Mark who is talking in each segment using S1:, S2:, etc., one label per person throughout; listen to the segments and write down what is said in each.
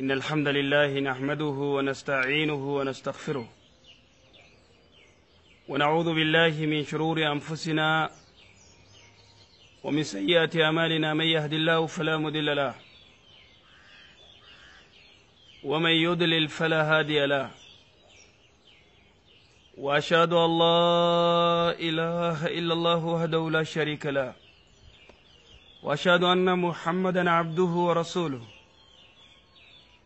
S1: إن الحمد لله نحمده ونستعينه ونستغفره ونعوذ بالله من شرور أنفسنا ومن سيئات أمالنا من يهد الله فلا مدل له ومن يضلل فلا هادي له وأشهد أن لا إله إلا الله وحده لا شريك له وأشهد أن محمدا عبده ورسوله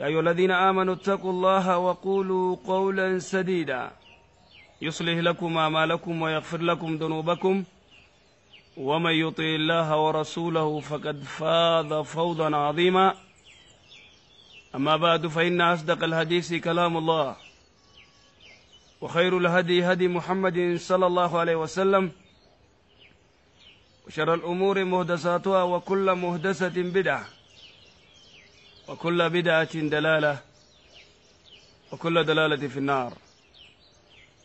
S1: يا أيها الذين آمنوا اتقوا الله وقولوا قولا سديدا يصلح لكم أعمالكم ويغفر لكم ذنوبكم ومن يطع الله ورسوله فقد فاز فوضا عظيما أما بعد فإن أصدق الحديث كلام الله وخير الهدي هدي محمد صلى الله عليه وسلم وشر الأمور مهدساتها وكل مهدسة بدعة وكل بدعة دلالة وكل دلالة في النار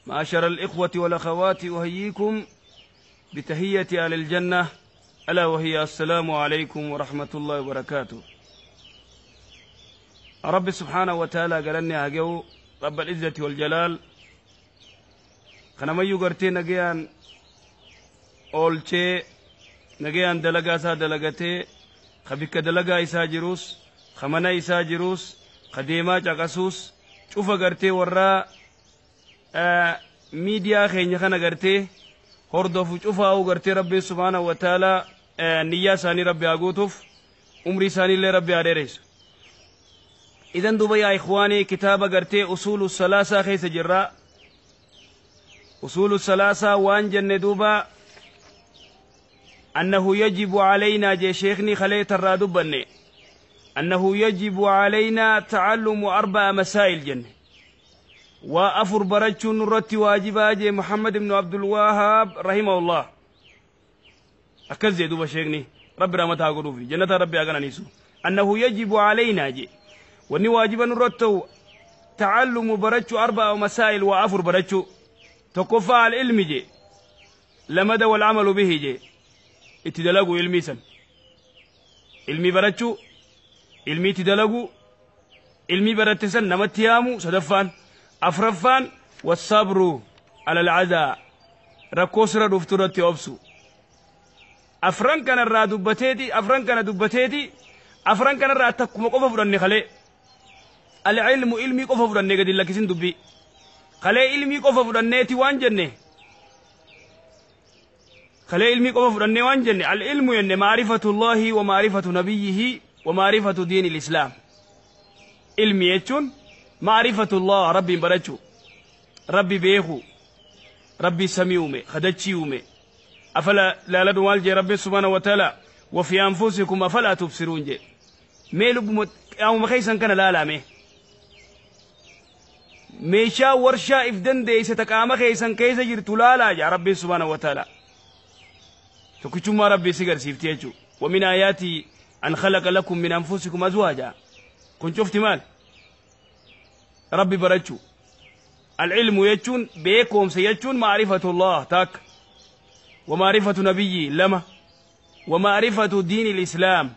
S1: معاشر الإخوة والأخوات أهيكم بتهية أهل الجنة ألا وهي السلام عليكم ورحمة الله وبركاته رب سبحانه وتعالى قال أني أجو رب العزة والجلال خنميو قرتي نجيان أولشي نجيان دلقاسا دلقتي خبيك دلقا إساجروس hamana isaa jiruus kadeemaa caqasuus cufa gartee warraa miidiyaa keenya kana gartee hordofu cufaa'u gartee rabbi subhaanahu wa taalaa niyyaa isaanii rabbi haa guutuuf umrii isaaniillee rabbi haa dheereysu idan duba yaa ikhwaanii kitaaba gartee usuulu salaasaa keessa jirraa usuulu salaasaa waan jenne duuba annahu yajibu alaynaa jee sheeknii kalee tarraa dubbanne أنه يجب علينا تعلم أربع مسائل جنة وأفر برجون رتي واجباج محمد بن عبد الوهاب رحمه الله أكز يدوب شيخني رب رحمتها قروفي جنة ربي أغنى نيسو أنه يجب علينا جي وني واجبا نرتو تعلم برجو أربع مسائل وأفر برجو تكفى العلم جي لمدى والعمل به جي اتدلقوا علمي سن علمي برجو ilmi itti dalagu ilmi baratte san namatti yaamu sadaffaan afraffaan wassabru alal cadaa rakkoo sira dhuftu irratti obsu afran kanarraa dubbateeti afran kana dubbateeti afran kanarraa takkuma qofa fudhanne kalee alcilmu ilmii qofa fudhannee gadi lakkisin dubbii kalee ilmii qofa fudhanneeti waan jenne kalee ilmii qofa fudhannee waan jenne alcilmu jenne maarifatu llaahi wa maarifatu nabiyyihi ومعرفة دين الإسلام علم يتشون معرفة الله ربي برچو ربي بيهو ربي سميومي خدتشيومي أفلا لا لدو مالجي ربي سبحانه وتعالى وفي أنفسكم أفلا تبصرون جي ميلو بمت أو مخيسا كان لا لا مي meeshaa warshaa if dandeeyse ta qaama keessan keessa jirtu laalaa jaa rabbiin subhaana wa taala tokkichummaa rabbii si garsiifti jechuu wamin أن خلق لكم من أنفسكم أزواجا كنت شفت مال ربي برجو العلم يجون بيكم سيجون معرفة الله تاك ومعرفة نبي لما ومعرفة دين الإسلام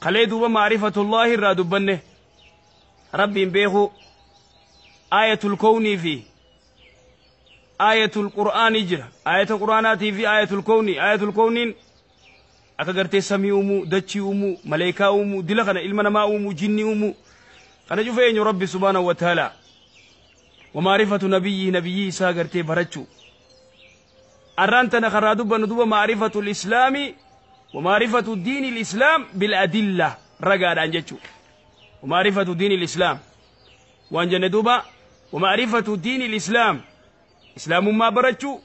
S1: قليد ومعرفة الله الرادبنه ربي بيه آية الكون في آية القرآن جرى آية القرآن في آية الكون آية الكون akka gartee samii uumuu dachii uumuu maleekaa uumuu dila kana ilma namaa uumuu jinni uumuu kana cufa eenyu rabbi subhaanahu wa taala wamaarifatu nabiyyi nabiyyi isaa gartee barachuu arraan tana karaa dubbannu duba maarifatu lislaami wamaarifatu diini lislaam biladilla ragaadhaan jechuu wamaarifatu diini lislaam waan jenne duba wamaarifatu diini lislaam islaamummaa barachuu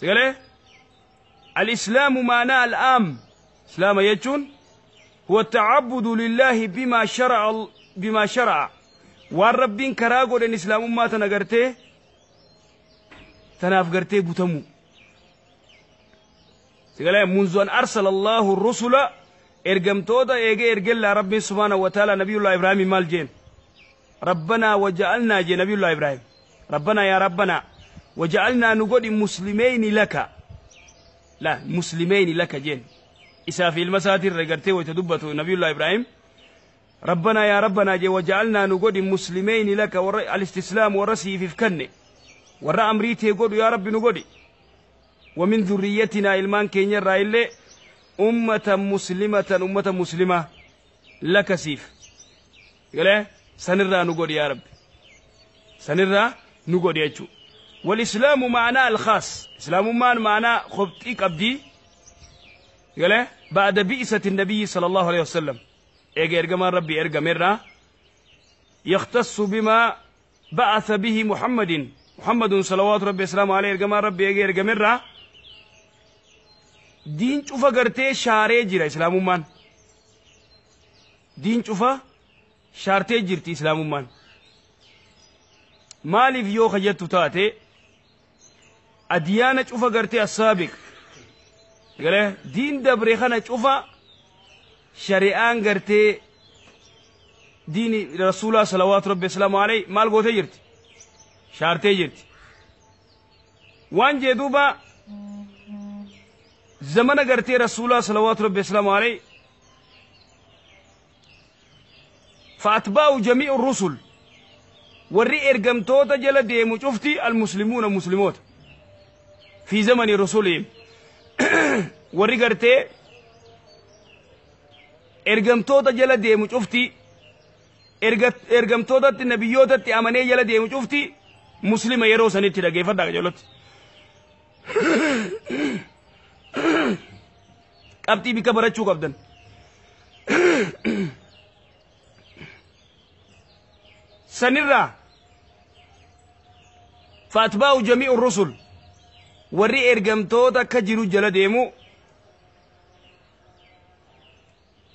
S1: sigalee الإسلام معنى الأم إسلام يجون هو التعبد لله بما شرع بما شرع والربين كراغو لأن إسلام ما تنقرته تنافقرته بوتمو سيقال منذ أن أرسل الله الرسل إرقم تودا إيجي إرقل لرب سبحانه وتعالى نبي الله إبراهيم مالجين ربنا وجعلنا جي نبي الله إبراهيم ربنا يا ربنا وجعلنا نقول مسلمين لك لا مسلمين لك جين إسا في المساتر رقرتي ويتدبتوا نبي الله إبراهيم ربنا يا ربنا جي وجعلنا نقود مسلمين لك ور... الاستسلام ورسي في فكنة ورا أمريتي قد يا رب نقود ومن ذريتنا إلمان كينيا يرى إلي أمة مسلمة أمة مسلمة لك سيف قال إيه؟ سنرى نقود يا رب سنرى نقود يا جو والإسلام معناه الخاص إسلام مان معناه خبتك أبدي قال بعد بئسة النبي صلى الله عليه وسلم إيجا إرقى من ربي إرقى مرة يختص بما بعث به محمد محمد صلوات ربي السلام عليه إرقى من ربي إيجا إرقى مرة دين شوفا قرتي شاري جرى إسلام مان دين شوفا شارتي جرتي إسلام مان في يوخا جتو تاتي أديانة شوفا قرتي السابق قال دين دبري خانة شوفا شريان قرتي دين رسول الله صلوات ربي السلام عليه مال قوته جرت شارته جرت وان جدوبا زمن قرتي رسول الله صلوات ربي السلام عليه فأتباو جميع الرسل ورئي ارقمتوتا جلدي مجفتي المسلمون المسلموتا في زمن رسولهم ورقرتي ارقمتوتا جلا دي مجوفتي ارقمتوتا النبيوتا تي اماني جلا دي مجوفتي مسلمة يروساني تي رقيفة داك جلوت قبتي بي كبرتشو قبدن سنرى فاتباه جميع الرسل وري ergamtoota akka jiru jala deemu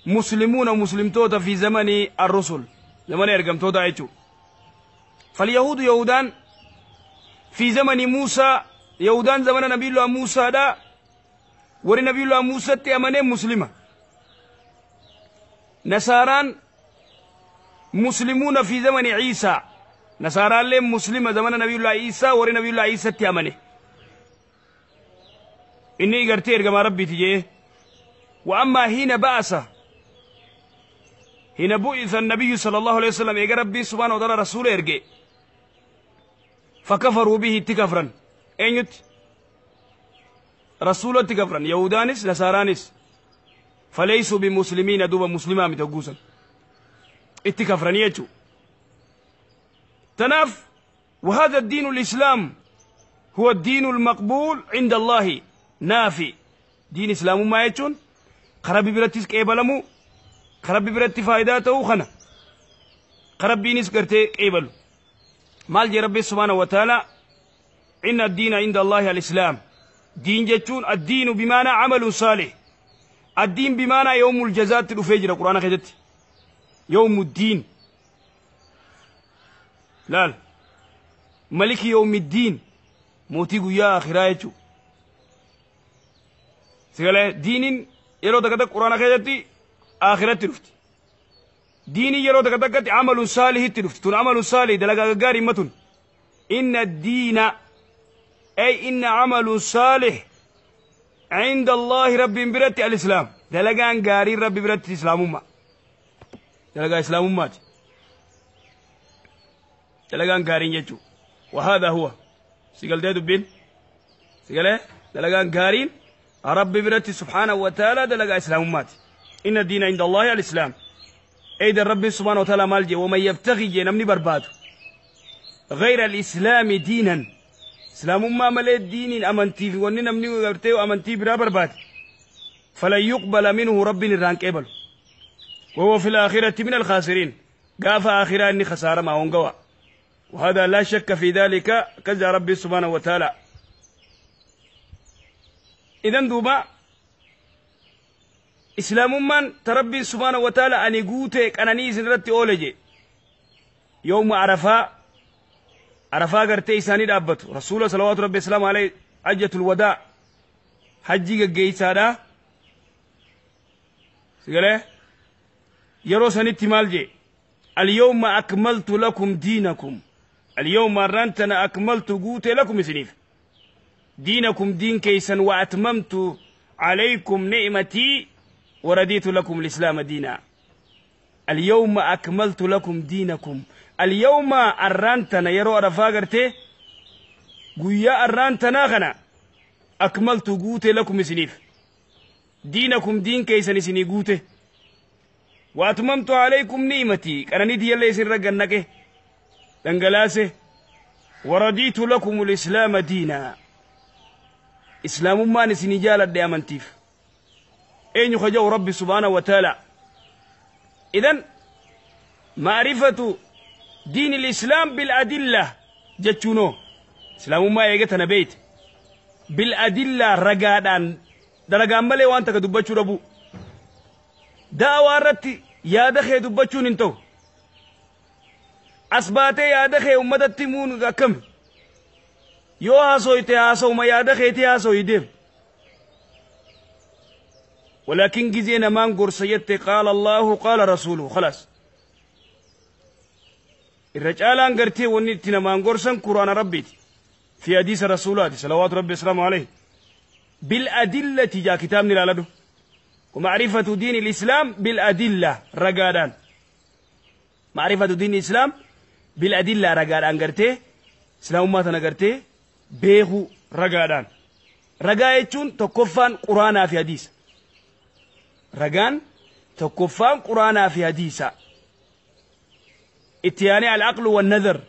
S1: مسلمون مسلمتوتا في زمن الرسل زمن ارقمتوتا ايتو فاليهود يهودان في زمن موسى يهودان زمن نبي الله موسى دا وري نبي الله موسى تيمن مسلمة نصاران مسلمون في زمن عيسى نصاران لهم مسلمة زمن نبي الله عيسى وري نبي الله عيسى تيمنه إني قرتير كما ربي تجيه وأما هنا بأسه هنا بؤث النبي صلى الله عليه وسلم إيقى ربي سبحانه وتعالى رسول إرقى فكفروا به تكفرا يت رسول تكفرا يهودانس نسارانس فليسوا بمسلمين دوبا مسلمة متوكوسا اتكفرا يجو تناف وهذا الدين الإسلام هو الدين المقبول عند الله نافي دين اسلام ما يجون قرب برتيس كيبلمو قرب برتي فايداته خنا قرب دينس كرتي كيبل مال جي ربي سبحانه وتعالى ان الدين عند الله الاسلام دين جتون الدين بمعنى عمل صالح الدين بمعنى يوم الجزاء تلفجر القران خجت يوم الدين لا ملك يوم الدين موتي يا اخرايتو سيقوله دينين يلو دكتا قرآن خيجاتي آخرة تروفتي ديني يلو دكتا قد عمل صالح تروفتي تون عمل صالح دلقا قار إمتون إن الدين أي إن عمل صالح عند الله رب برتي الإسلام دلقا قار رب برتي الإسلام أمه دلقا إسلام أمه دلقا قار يجو وهذا هو سيقول دادو بين سيقول دلقا غاري يجو ربي برتي سبحانه وتعالى دلقا إسلام أماتي إن الدين عند الله الإسلام أيد ربي سبحانه وتعالى مالجي ومن يبتغي جنمني برباد غير الإسلام دينا إسلام أمة ملي الدين أمنتي وني نمني وغرتي وأمنتي برا برباد فلن يقبل منه ربي الران قبل وهو في الآخرة من الخاسرين قاف آخرة أني خسارة ما هون وهذا لا شك في ذلك كذا ربي سبحانه وتعالى idan duba islaamummaan ta rabbiin subhaana wa taala ani guute qananii isin irratti oole je yooma arafaa arafaa gartee isaanii dhaabbatu rasuula salawaatu rabbi islaamu aleyh hajjatul wadaa hajjii geggeeysaadha sigalee yeroo sanitti maal jee alyawma akmaltu lakum diinakum alyawma arrantana akmaltu guute lakum isiniif دينكم دين كيسن وأتممت عليكم نعمتي ورديت لكم الإسلام دينا اليوم أكملت لكم دينكم اليوم أرانتنا يرو أرفاقرتي قويا أرانتنا غنا أكملت قوتي لكم سنيف دينكم دين كيسن سني قوتي وأتممت عليكم نعمتي كان ندي الله يسر رقنك دنقلاسي ورديت لكم الإسلام ديناً islaamummaan isinii jaaladhe amantiif eenyu kajahu rabbi subhaanahu wa taala idan maarifatu diin ilislaam biladilla jechuuno islaamummaa eege tana beeyte biladilla ragaadhaan daragaan malee waan takka dubbachuu dhabu da'awaa irratti yaada kee dubbachuun hin ta'u asbaatee yaada kee ummatatti himuun akkami يو آسو ما haasowma yaada آسو يدير ولكن جزينا من قرص قال الله قال رسوله خلاص الرجال انقرتي ونيتنا من قرصا قرآن ربي في حديث رسولاتي صلوات ربي السلام عليه بالأدلة جاء كتابنا لالده ومعرفة دين الإسلام بالأدلة رقادان معرفة دين الإسلام بالأدلة رقادان قرتي سلام ما تنقرتي beeku ragaadhaan ragaa jechuun tokkoffaan quraanaa fi hadiisa ragaan tokkoffaan quraanaa fi hadiisa itti yaanee al'aqlu wannadar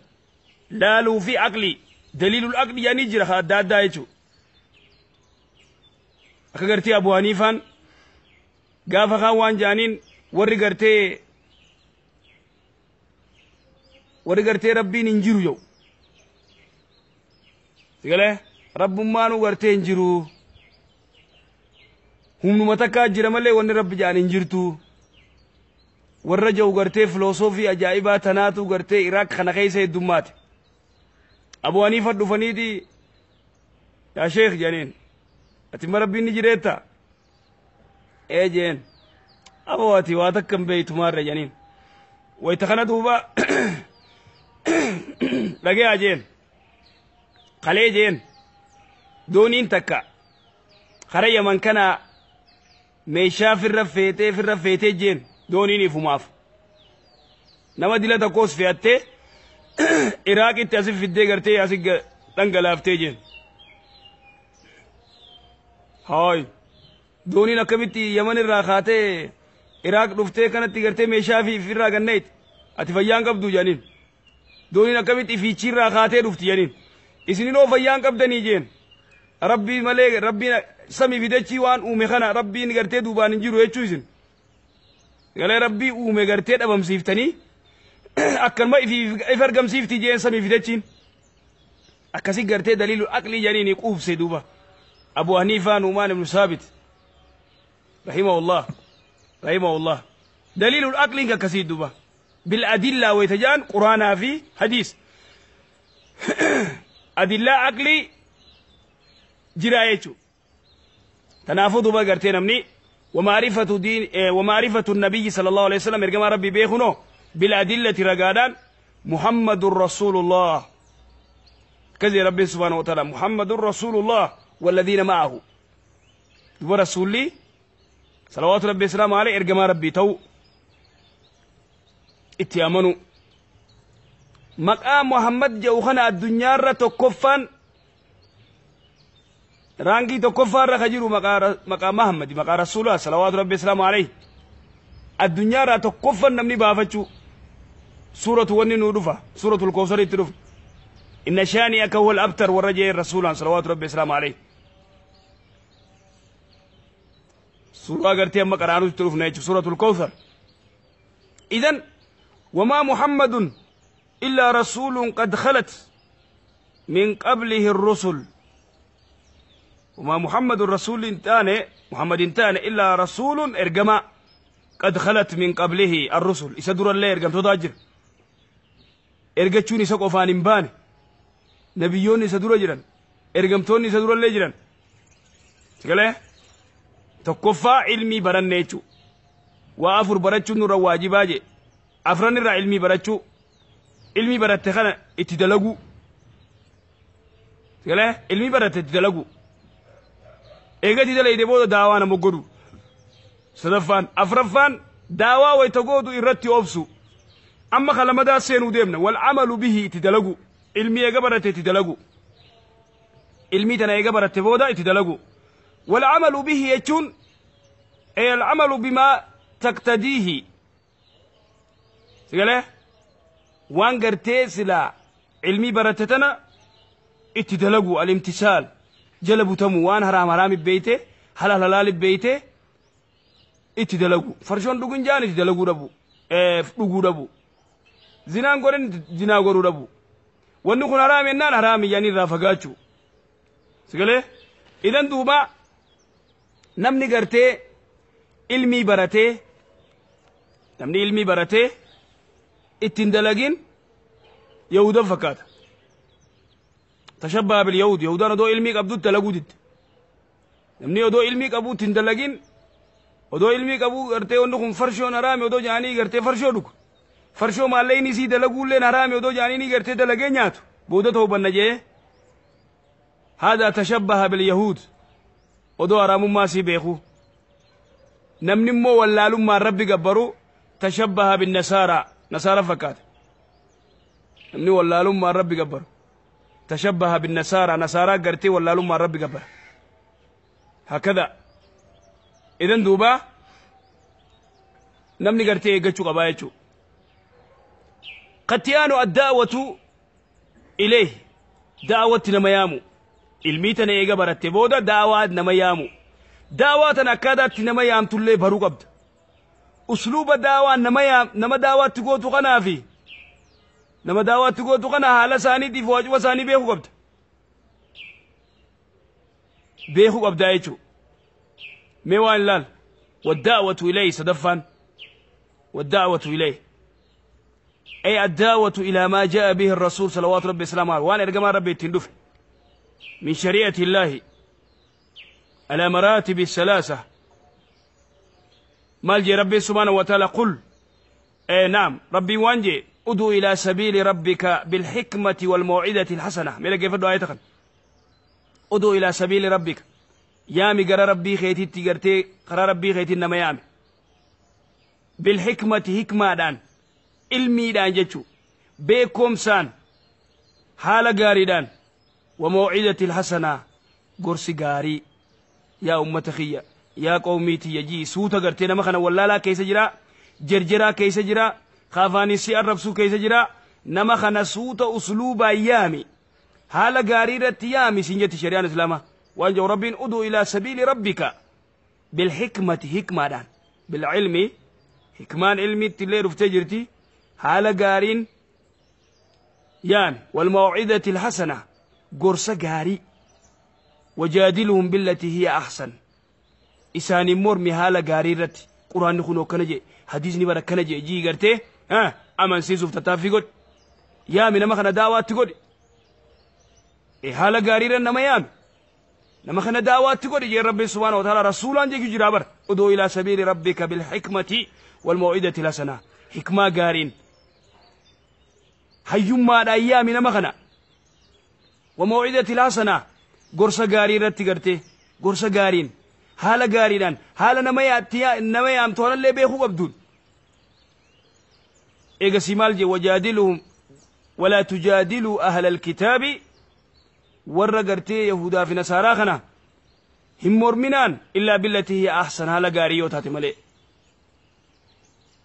S1: laaluu fi aqli daliilul aqli yaanii jira adda addaa jechuu akka gartee abu haniifaan gaafa kaan waan jaaniin warri gartee warri gartee rabbiin hin jiru jedhu galee rabbummaan ugartee hin humnuma takkaa jira malee wanni rabbi jedhan hin jirtu ja'u gartee filoosofii ajaa'ibaa tanaatu gartee iraaq kana keessa heddummaate abu haniifa dhufaniiti yaa sheekh jedhaniin ati ma rabbiin ni ee jeen ati waa takka beeytu maarre jedhaniin wayta kana duuba dhageeyaa قلي دين دوني انتكا خريا من كان ميشا في الرفيتي في الرفيتي جين دوني نفوماف نما دي لتاكوس في اتي عراق انت اسف في الدقرتي اسف تنقلافتي جين هاي دوني نكبتي يمن الراخاتي عراق رفتي كانت تقرتي ميشا في في الراقنيت اتفايا انقبضو جانين دوني نكبتي في تشير راخاتي رفتي جانين isiniloo fayyaan qabdanii jeen rabbii malee rabbiin samii fidachii waan uume kana rabbiin gartee duubaan hin jiru jechuu isin galee rabbii uume gartee dhabamsiiftanii akkanuma if argamsiifti jeen samii fidachiin akkasi gartee daliilu aqlii janiini quubse duuba abu haniifaa nuumaan ibnu saabit rahimahullah rahimahullah daliilu aqliin akkasii duuba bil'adillaa wayta jaan quraanaa fi hadiis adillaa aqlii jira jechuudha. Kanaafuu duuba gartee namni wamaarifatu nabiyyi sallallahu alaihi wasallam ergamaa rabbii beekuno bilaadillati ragaadhaan muhammadun rasuulullah كذي ربي سبحانه وتعالى محمد رسول الله والذين معه دبر رسول لي صلوات ربي السلام عليه ارجما ربي تو اتيامنوا maqaa muhammad jedhu kana addunyaarra tokkoffaan raangii tokkoffaarra ka jiru maqaa muhammad maqaa rasuulaa salawaatu rabbi islaamu alayhi addunyaarraa tokkoffan namni baafachuu suuratu wanni nuu dhufa suuratul kawsar itti dhufa inna shaanii akka huwa alabtar warra jeen rasuulaan salawaatu rabbi islaamu alayhi suuraa gartee amma qaraanutti dhufna jechu suuratul kawsar idan wamaa muhammadun إلا رسول قد خلت من قبله الرسل وما محمد الرسول تاني محمد تاني إلا رسول إرجما قد خلت من قبله الرسل إسدور الله إرجم تضاجر إرجتشوني سقو إمبان بان نبيون إسدور جران توني إسدور الله جران تقول تكفى علمي برنيتو وأفر برتشو نور واجباجي أفرن الرا علمي برتشو cilmi baratakana itidalagu gale cilmi barata didalagu ega didalaydebooda daawaana mogodu sadafaan afrafaan dawa waytagoodu irati obsu amma kalamadaaseenuu deemna walcamalu bihi itidalagu ilmi ega barate itidalagu ilmii tana ega barate booda itidalagu walcamalu bihi jechuun ay alcamalu bimaa taktadiihi sigale waan gartee silaa cilmii baratte tana itti dalagu alimtisaal jala butamu waan haraam haraam ibbeeyte halal halaal ibbeeyte itti dalagu farshoon dhugun jaan itti dalaguu dhabu dhuguu dhabu zinaan godhan zinaa godhuu dhabu wanni kun haraam yennaan haraam iyyaan irraa fagaachuu sigalee idan duuba namni gartee ilmii baratee namni ilmii baratee ittin dalagin yahudan fakkaata tashabbaha bilyahud yahudan odoo ilmii qabdutti dalaguu didde namni odoo ilmii qabu ittin dalagin odoo ilmii qabu gartee wanni kun farshoon haraami odoo jaanii gartee farshoo dhugu farshoo maalleen isii dalaguulleen haraami odoo jaanii gartee dalagee nyaatu booda ta'uu banna jee haadaa tashabbaha bilyahuud odoo haraamummaa sii beeku namni immoo wallaalummaan rabbi gabbaru tashabbaha binnasaaraa nasaara fakkaate namni wallaalummaan rabbi gabbaru tashabbaha binnasaara nasaaraa gartee wallaalummaan rabbi gabbara hakada idan duuba namni gartee eeggachuu qabaa jechuu kattiyaanu addaawatu ilee daawatti nama yaamu ilmii tana eega baratte booda daawaa nama yaamu daawaa tan akkaadaatti nama yaamtullee baruu qabda أسلوب داوا نما نما داوا تقول تقنا في نما دعوة تقول تقنا حالا ساني دي فواج وساني بيخو قبض بيخو قبض أيشو ميوان لال والدعوة إليه صدفا والدعوة إليه أي الدعوة إلى ما جاء به الرسول صلوات ربي وسلامه وأنا أرجع ربي تندف من شريعة الله على مراتب الثلاثة maal jee rabbii subhaanahu wa taala qul ee naam rabbiin waan jee uduu ilaa sabiili rabbika bilxikmati waalmawcidati alxasana mee dhaggeeffadhu aayata kan uduu ilaa sabiili rabbika yaami gara rabbii keetitti gartee karaa rabbii keetiin nama yaame bilxikmati hikmaadhaan ilmiidhaan jechuu beekomsaan haala gaariidhaan wa mawcidati alxasanaa gorsi gaarii yaa ummata kiyya يا قومي تيجي سوت غرتي نما خنا ولالا كيس جرا جرجرا كيس جرا خافاني سي الرب سو كيس جرا نما خنا سوت اسلوب ايامي حالا غاري رتي يامي سنجت شريان اسلاما وان جو ربين ادو الى سبيل ربك بالحكمة حكمة دان بالعلم حكمان علمي تلير في تجرتي حالا غارين يعني والموعدة الحسنة قرص غاري وجادلهم بالتي هي أحسن isaaniin mormi haala gaarii irratti quraanni kun akkana jedhe hadiisni bara akkana jedhe jii gartee amansiisuuf tattaaffii godhe yaami nama kana daawaatti godhe e haala gaarii irra nama yaami nama kana daawaatti godhe jee rabbi subhaana wa taala rasuulaan jechuu jira bara uduu ilaa sabiili rabbika bilxikmati walmawcidati lasanaa hikmaa gaariin hayyummaadhaan yaami nama kana wa mawcidati lasanaa gorsa gaarii irratti gartee gorsa gaariin haala gaariidhaan haala nama nama yaamtoonallee beekuu qabduun eega si maal jee wajaadiluhum walaa tujaadiluu ahla alkitaabi warra gartee yahudaa fi nasaaraa kana hin morminaan illaa billati hiya ahsan haala gaarii yoo taate malee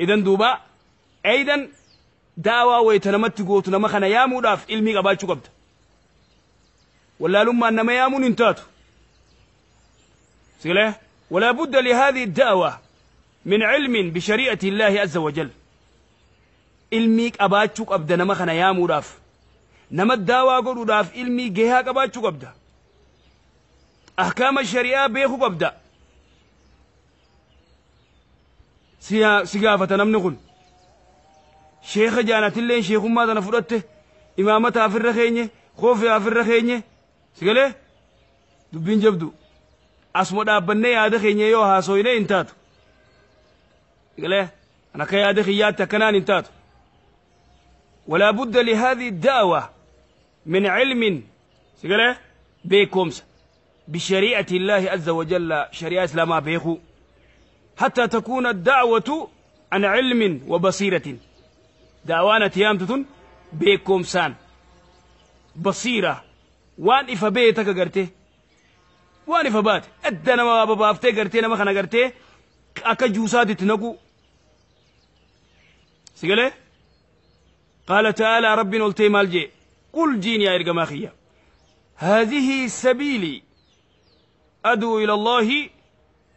S1: idan duuba aydan daawaa wayta namatti gootu nama kana yaamuudhaaf ilmii qabaachuu qabda wallaalummaan nama yaamuun hin taatu صلة ولا بد لهذه الدعوة من علم بشريعة الله عز وجل ilmii qabaachuu qabda nama kana yaamuudhaaf nama daawaa godhuudhaaf ilmii gehaa qabaachuu qabda ahkaama shari'aa beekuu qabda si gaafata namni kun sheekha jaanatillee sheekummaa tana fudhatte imaamataaf irra keenye koofiyaaf irra keenye sigalee dubbiin jabdu asuma dhaabbanne yaada keenya yoo haasoyne hin taatu anaka yaada kiyyaatti akkanaan hin taatu walaa budda lihadhihi da'wa min cilmin sigale beekomsa بشريعة الله عز وجل شريعة إسلام بيخو حتى تكون الدعوة عن علم وبصيرة دعوانا تيامتتن بيكم سان بصيرة وان إفا بيتك قرته waanif baate adda nama waa babaaftee gartee nama kana gartee akka juusaatitti naqu sigalee قال تعالى رب نلتي مالجي قل جين يا إرقماخية هذه سبيلي أدعو إلى الله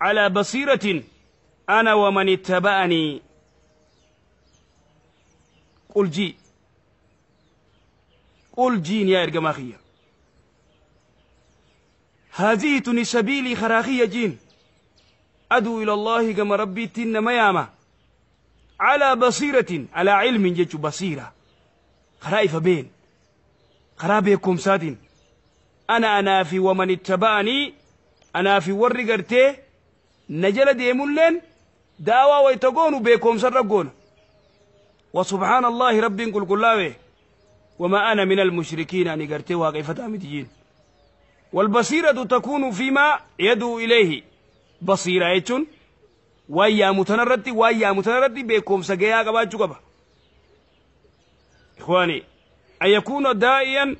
S1: على بصيرة أنا ومن اتبعني قل جي قل جين يا إرقماخية هاجيتني سبيلي خراخي جين أدو إلى الله كما ربي تن مياما على بصيرة على علم جيش بصيرة خرائف بين خرابيكم سادين أنا أنا في ومن اتبعني أنا في ورقرتي قرتي نجل دي ملن داوا ويتقون بيكم سرقون وسبحان الله ربي قل قلاوي وما أنا من المشركين أني قرتي واقفة أمتيين والبصيرة تكون فيما يدعو إليه بصيرة يتون ويا متنردي ويا متنردي بكم سجيا قبا جقبا إخواني أن يكون دائيا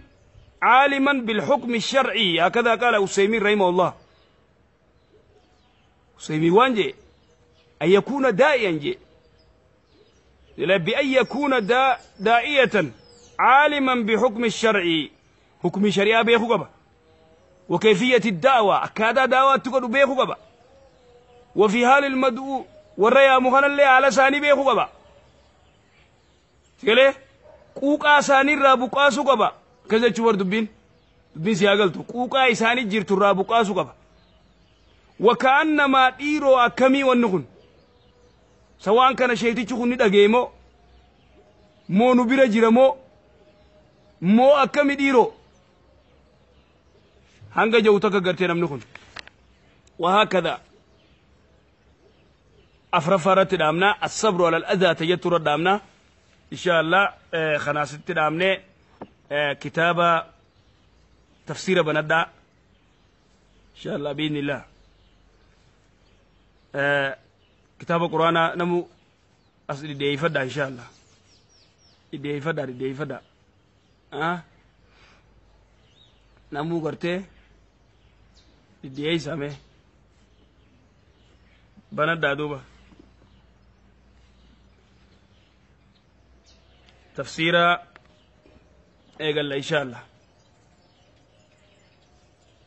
S1: عالما بالحكم الشرعي هكذا قال أسيمين رحمه الله أسيمين وانجي أن يكون دائيا جي بأن يكون دا دائية عالما بحكم الشرعي حكم الشرعي بيخو قبا وكيفية الدعوة أكادا دعوة تقول بيخو بابا وفي حال المدعو وريا مخانا اللي على ساني بيخو بابا تقول قوقا ساني رابقا سو بابا كذا تشور دبين دبين سياغلتو قوقا ساني جيرتو رابقا سو بابا وكأنما ديرو أكمي والنخن سواء كان شيتي خني دغيمو مو نبرا جيرمو مو أكمي ديرو hanga jawwu takka gartee namni kun وهكذا أفرفرت دامنا الصبر على الأذى تجتر دامنا إن شاء الله اه، خناست دامنا اه، كتابة تفسير بندا إن شاء الله بإذن الله كتاب اه، القرآن نمو أصل دي فدا إن شاء الله دي فدا دي فدا ها نمو قرتي diddiya yi same banar da duba tafsira egalla insha Allah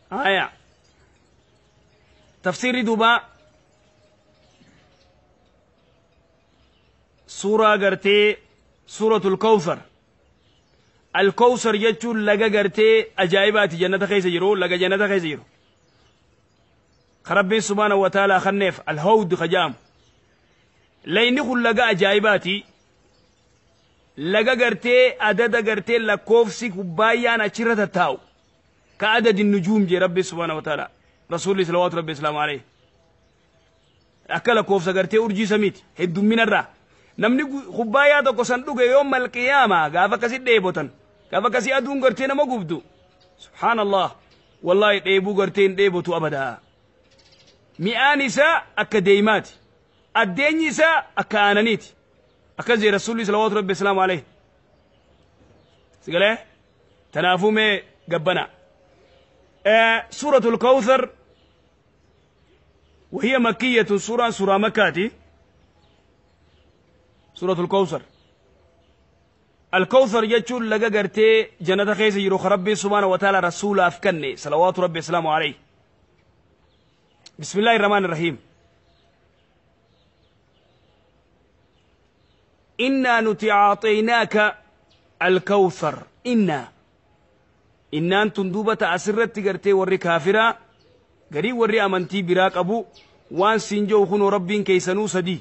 S1: aya tafsiri duba suuraa gartee suuratul kawsar alkawsar jechuun laga gartee ajaa'ibaati jannata keessa jiru laga jannata keessa jiru karabbiin subhaana wa taalaa kanneef alhawdu kajaamu layni kun laga ajaa'ibaati laga gartee adada gartee lakkoofsi kubbaayyaan achirra tattaa'u ka adadi nujuum jee rabbi subhaana wa taala rasuulli salawaatu rabbi islaamu alayhi akka lakkoofsa gartee urjii samiiti heddumminarraa namni kubbaayyaa tokko san dhuge yoo malqiyaamaa gaafa akkasi dheebotan gaafa akkasi aduun gartee nama gubdu subhaanallah wallaahi dheebuu gartee hin dheebotu abadaa mi'aan isaa akka deeymaati addeenyi isaa akka aananiiti akkas jee rasulli salawaatu rabbi islaamu alayhi sigalee tanaafuu mee gabbana suuratu lkawthar وهي مكية سورة سورة مكاتي سورة الكوثر الكوثر يجول لقى قرتي جنة خيس يروخ ربي سبحانه وتعالى رسول أفكني صلوات ربي السلام عليه بسم الله الرحمن الرحيم إنا نتعاطيناك الكوثر إنا إنا أنتم دوبة أسرت تقرتي وري كافرة قري وري أمنتي براك أبو وان سنجو خنو ربين كيسنو سدي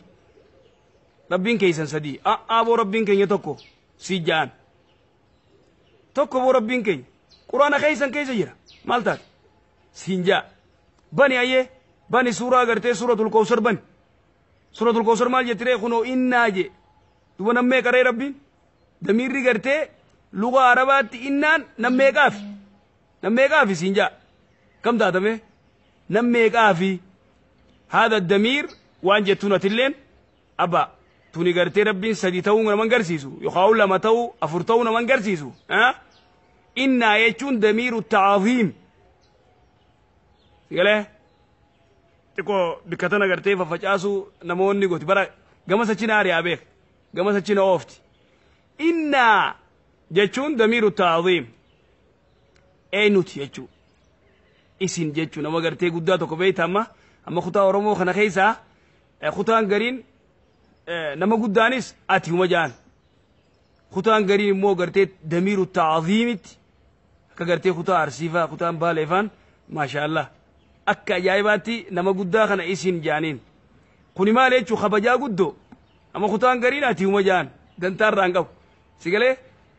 S1: ربين كيسن سدي أبو ربين كي يتوكو سيجان توكو أبو ربين كي قرآن كيسن كيسن جرا مالتات سنجا بني أيه bani suuraa agartee suuratul kawsar bani suuratul kawsar maal jettiree kunoo innaa je duba nammee qaree rabbiin damiirri gartee luga arabaatti innaan nammeeqaafi nammeeqaafi siin jaa kam taatame nammeeqaafi haadha damiir waan jettuun atilleen abba tuni gartee rabbiin sadii ta'uu naman garsiisu yookaan lama ta'uu afur ta'uu naman garsiisu innaa jechuun damiiru ta'aafiim galee xiqqoo bikkatan agartee faffacaasuu namoonni gooti bara gama sachin aariyaa beek gama sachin oofti innaa jechuun damiiru taadhiim eenyuti jechuu isin jechuu nama gartee guddaa tokko beeyta amma amma kutaa oromoo kana keessaa kutaan gariin nama guddaanis ati uma jaan kutaan gariin immoo gartee damiiru taadhiimitti akka gartee kutaa arsiifaa kutaan baaleefaan maashaa allah akka ajaa'ibaatti nama guddaa kana isin jaaniin kuni maal jechuun kabajaa guddoo nama kutaan gariin ati huma jaan gantaarraan qabu sigalee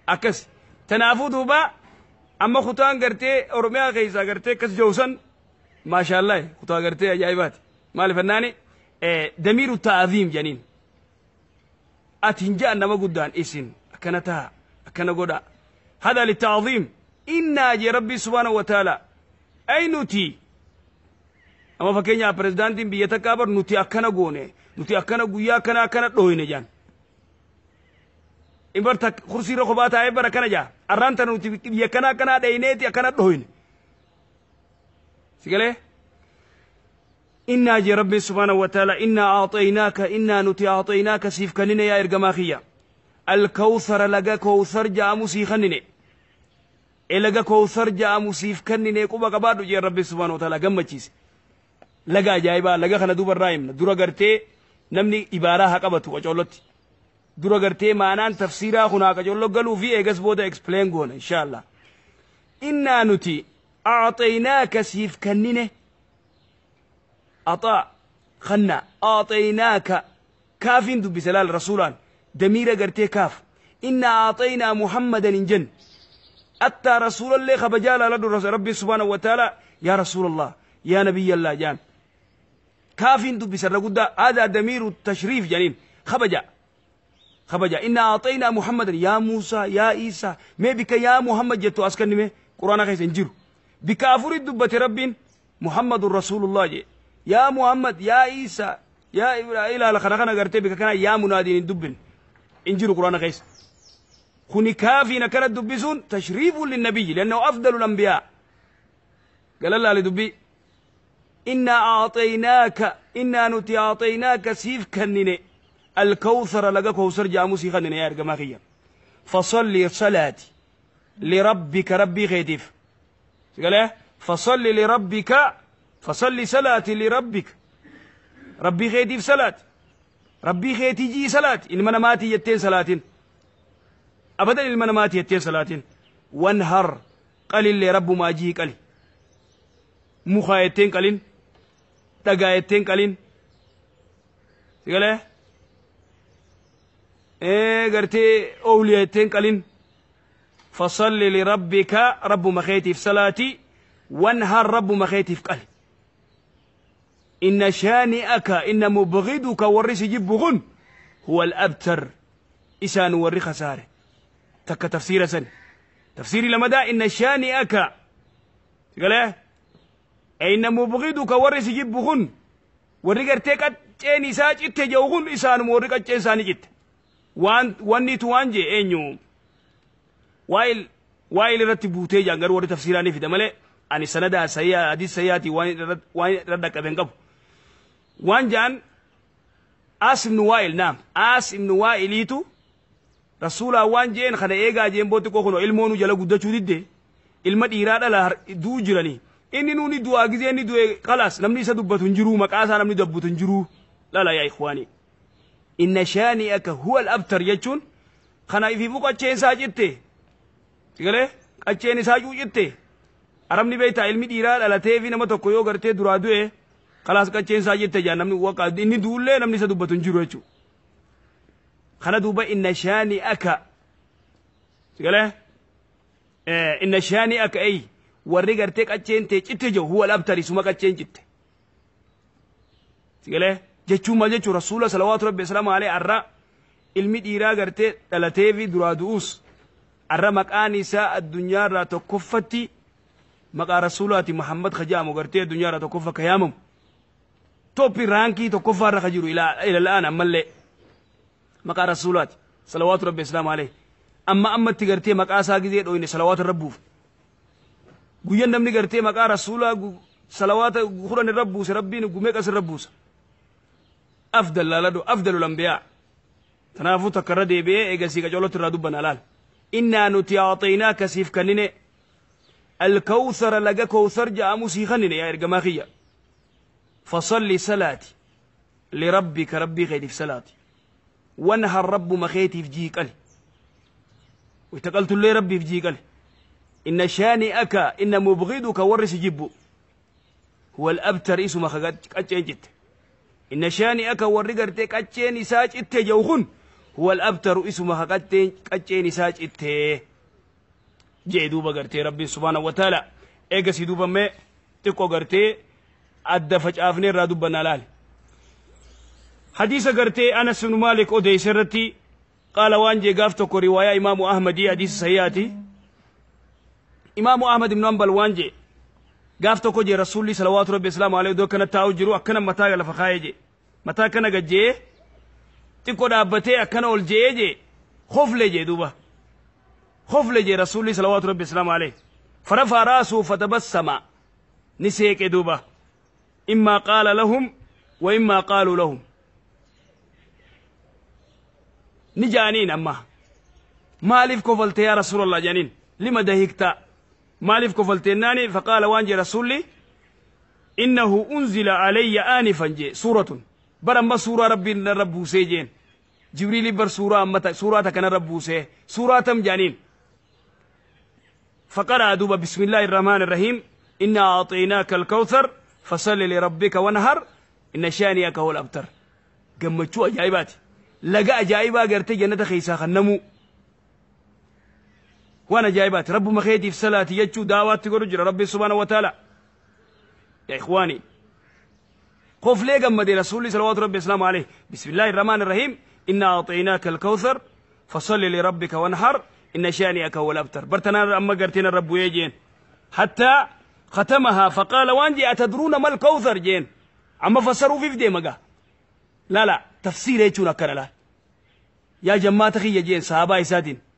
S1: akkas tanaafuu duuba amma kutaan gartee oromiyaa keessaa gartee akkas joowsan maashaallahi kutaa gartee ajaa'ibaati maaliif annaani damiiru ta'aziim janiin ati hin jaan nama guddaan isin akkana ta'a akkana godha hada lita'aziim innaa jee rabbii subhaanahu wa ta'ala ay nuti amma fakkeenyaaf pirezidaantiin biyya takkaa bar nuti akkana goone nuti akkana guyyaa akkana akkana dhooyne jaan imbar tak kursiirra kophaa taa'ee bara akkana jaa arraan tana nuti biyya akkana akkana dheyneeti akkana dhooyne sigalee إنا جي ربي سبحانه وتعالى إنا أعطيناك إنا نتي أعطيناك سيف كنني يا إرجماخية الكوثر لقى كوثر جاء مسيخ نني إلقى كوثر جاء مسيف كنني كوبا قبادو جي ربي سبحانه وتعالى قمتشيسي laga ajaa'ibaa laga kana duuba irraa himna dura gartee namni ibaaraa haa qabatu qacoollotti dura gartee maanaan tafsiraa kun haa qacoollo galuu fi eegas booda explain goona inshaallah innaa nuti acxaynaaka siif kannine axaa خنا أعطيناك كاف بسلال رسولان دمير قرتي كاف إنا أعطينا محمدا جن أتى رسول الله خبجال ربي سبحانه وتعالى يا رسول الله يا نبي الله جان كافين دب سر هذا دمير التشريف جنين خبجة خبجة إن أعطينا محمدا يا موسى يا عيسى ما بك يا محمد جتو أسكن ما قرآن خيس انجر بكافر الدبة رب محمد رسول الله جي يا محمد يا عيسى يا إبراهيم على خنا قرتي بك كان يا منادين الدب انجر قرآن خيس كوني كافينا كان الدبسون تشريف للنبي لأنه أفضل الأنبياء قال الله لدبي إنا أعطيناك إنا نتي أعطيناك سيف كنني الكوثر لقى كوثر جاموسي خنني يا رجماخية فصلي صلاتي لربك ربي غيدف قال إيه؟ فصلي لربك فصلي صلاتي لربك ربي غيدف صلاة ربي غيتي جي صلاتي ماتي يتين صلاتين أبدا ماتي يتين صلاتين وانهر قليل لرب ما جي قليل مخايتين قليل dhagaa ittiin qalin sigalee gartee owliya ittiin qalin fasalli lirabbika rabbuma keetiif salaatii wanhar rabbuma keetiif qali إن شانئك إن مبغضك ورس جبغن هو الأبتر إسان ور خسارة تك تفسير سن تفسيري لمدى إن شانئك قال أين مبغضك ورس جبهن ورقر تكت جين إساء جت جوهن إسان مورقر جين سان جت وان واني توان جي أينيو وائل وائل رت بوتي جانگر ورد تفسيراني في دمالي أني سندا سيا حديث سياتي وان رد كبن قبو وان جان آس بن وائل نعم آس بن وائليتو rasuulaa waan jeen kana eegaa jeen bootti koo kuno ilmoonu jala guddachuu didde ilma dhiiraa dhala duu jiranii inni nuuni du'aa gisee inni du'e kalaas namni isa dubbatu hin jiru maqaa isaa namni dubbatu hin jiru lala yaa ikhwaanii inna shaani'aka huwa al-abtar jechuun kana ifiifu qacheen isaa citte galee qacheen isaa cuucitte arabni beektaa ilmi dhiiraa dhalatee fi nama tokko yoo gartee duraa du'e kalaas qacheen isaa citte jaa namni waqa inni duullee namni isa dubbatu hin jiru jechuudha kana duuba inna shaani'aka galee inna shaani'aka eeyi warri gartee qacceen tee citte jiru huwa labtari suma qacceen citte sigalee jechuun maal jechuun rasuula salawaatu rabbi islaama alee arraa ilmi dhiiraa gartee dhalatee fi duraa du'us arra maqaan isaa addunyaa irraa tokkoffatti maqaa rasuulaati muhammad kajaamu gartee addunyaa irraa tokkoffa kayaamamu toppi raankii tokkoffaa irra kajiru ilaalaan ammallee maqaa rasuulaati salawaatu rabbi islaama alee amma ammatti gartee maqaa isaa gizee dhooyne salawaatu rabbuuf guyyaan namni gartee maqaa rasuulaa salawaata furan irra buuse rabbiin gumeeqas irra buusa afdal laaladho afdalu lambiyaa tanaafuu takka irra deebi'ee eegasii qacoolotti irraa dubbana laal innaa nuti aaxaynaa kasiif kannine alkawsara laga kawsar ja'amu sii kannine yaa ergamaa kiyya fasalli salaati lirabbika rabbii keetiif salaati wanhar rabbuma keetiif jiiqale waytaqaltullee rabbiif jiiqale إن شانئك إن مبغضك ورس جبو هو الأبتر إسما خغت أتشين جت إن شانئك ورقرتك أتشين إساج إتجوخن هو الأبتر إسما خغت أتشين إساج إت جي دوبا قرتي ربي سبحانه وتعالى إيقسي دوبا مي تقو قرتي أدفج فجأفني رادوبا نالال حديثة قرتي أنا سنو مالك أدي سرتي قال وانجي قافتك رواية إمام أحمدي حديث سياتي imaamu ahmad ibnu hanbal waan jee gaaf tokko jee rasuulli salawaatu rabbi islaamu alayhi iddoo kana taa'u jiru akkana mataa lafa kaayee jee mataa kana gajjee xiqqoo dhaabbatee akkana ol jee jee hofle jee duuba hofle jee rasuulli salawaatu rabbi islaamu alayhi فرفع راسه فتبسم نسيك دوبة إما قال لهم وإما قالوا لهم نجانين أما مالف كفلت يا رسول الله جانين لما دهيكتا مالف كفلتناني فقال وانجي رسولي إنه أنزل علي آنفا جي سورة برم سورة ربي ربو سيجين جبريل بر سورة أمتا سورة كان ربو سي سورة تم جانين فقرأ دوبا بسم الله الرحمن الرحيم إنا أعطيناك الكوثر فصل لربك وانهر إن شانيك هو الأبتر قمتشو أجايباتي لقى أجايبا قرتي جنة خيساخ النمو وانا جايبات رب مخيتي في صلاتي يجو دعوات تقول جرى ربي سبحانه وتعالى يا اخواني قف لي قم دي رسول صلوات ربي السلام عليه بسم الله الرحمن الرحيم انا اعطيناك الكوثر فصلي لربك وانحر ان شانئك هو الابتر برتنا اما قرتنا الرب ويجين حتى ختمها فقال وانجي اتدرون ما الكوثر جين اما فسروا في فدي مقا لا لا تفسير ايتونا كرلا يا جماعه تخي يا جين صحابه ساتين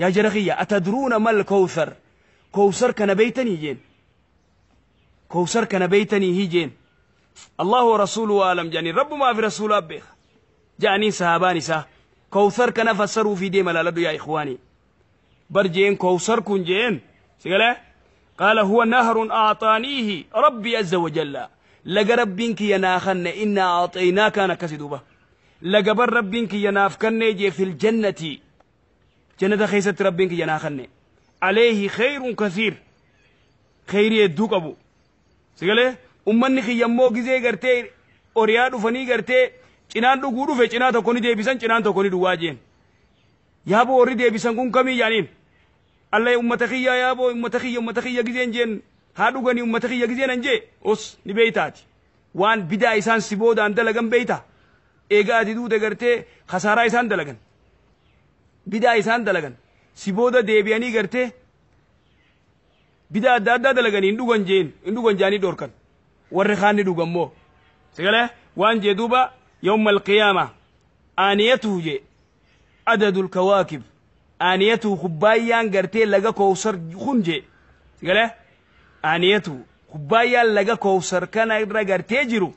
S1: يا جرخية أتدرون ما الكوثر كوثر كان بيتني جين كوثر كان بيتني هي جين الله ورسوله أعلم جاني رب ما في رسول أبيخ جاني صحاباني سا كوثر كان فسروا في ديما لدو يا إخواني برجين كوثر كن جين سيقال إيه؟ قال هو نهر أعطانيه ربي عز وجل لقى ربينك يناخن إنا أعطيناك أنا كسدوبة لقى ربينك ينافكن في الجنة jannata keessatti rabbiin kiyya naa kanne aleehi kheyruun kasiir kheyrii hedduu qabu sigalee ummanni kiyya immoo gizee gartee horiyaa dhufanii gartee cinaan dhuguu dhufe cinaa tokko ni deebisan cinaan tokko ni duwwaa jeen yaaboo warri deebisan kun kamii jaaniin allah ummata kiyya yaaboo ummata kiyya ummata kiyya gizeen jeen haa dhuganii ummata kiyya gizeen an jee os ni beeytaati waan bidaa isaan si boodaan dalagan beeyta eegaa ati duute gartee khasaaraa isaan dalagan بدأ إنسان دلعن سبودا ديبياني كرته بدأ دادا دلعن إندو غنجين إندو غنجاني دوركن ورخاني دوغمو سكاله وان جدوبا يوم القيامة آنيته جي عدد الكواكب آنيته خبايان كرته لغا كوسر خون جي سكاله آنيته خبايان لغا كوسر كان اقدر كرته جيرو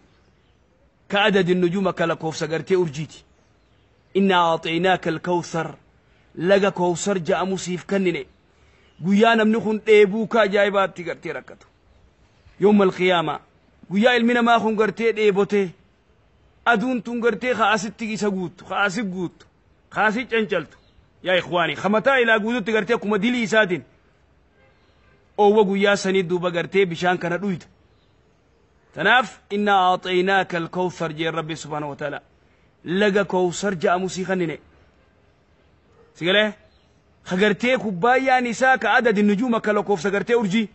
S1: كعدد النجوم كلا كوسر أرجيتي إنا أعطيناك الكوثر laga kowsar jedhamu siif kannine guyyaa namni kun dheebuu ka ajaa'ibaatti gartee rakkatu yooma alqiyaamaa guyyaa ilmi namaa kun gartee dheebote aduun tun gartee kaasitti isa guuttu kaasi guuttu kaasi cancaltu yaa ikhwaani kamataa ilaa guututti gartee akkuma dilii isaatiin oowwa guyyaa sanii duuba gartee bishaan kana dhuyta tanaaf innaa aaxaynaaka alkawsar jeen rabbi subhaanahu wa taala laga kowsar jedhamu سيغلي خغرتي كوبايا نساء كعدد النجوم كلوكوف سغرتي اورجي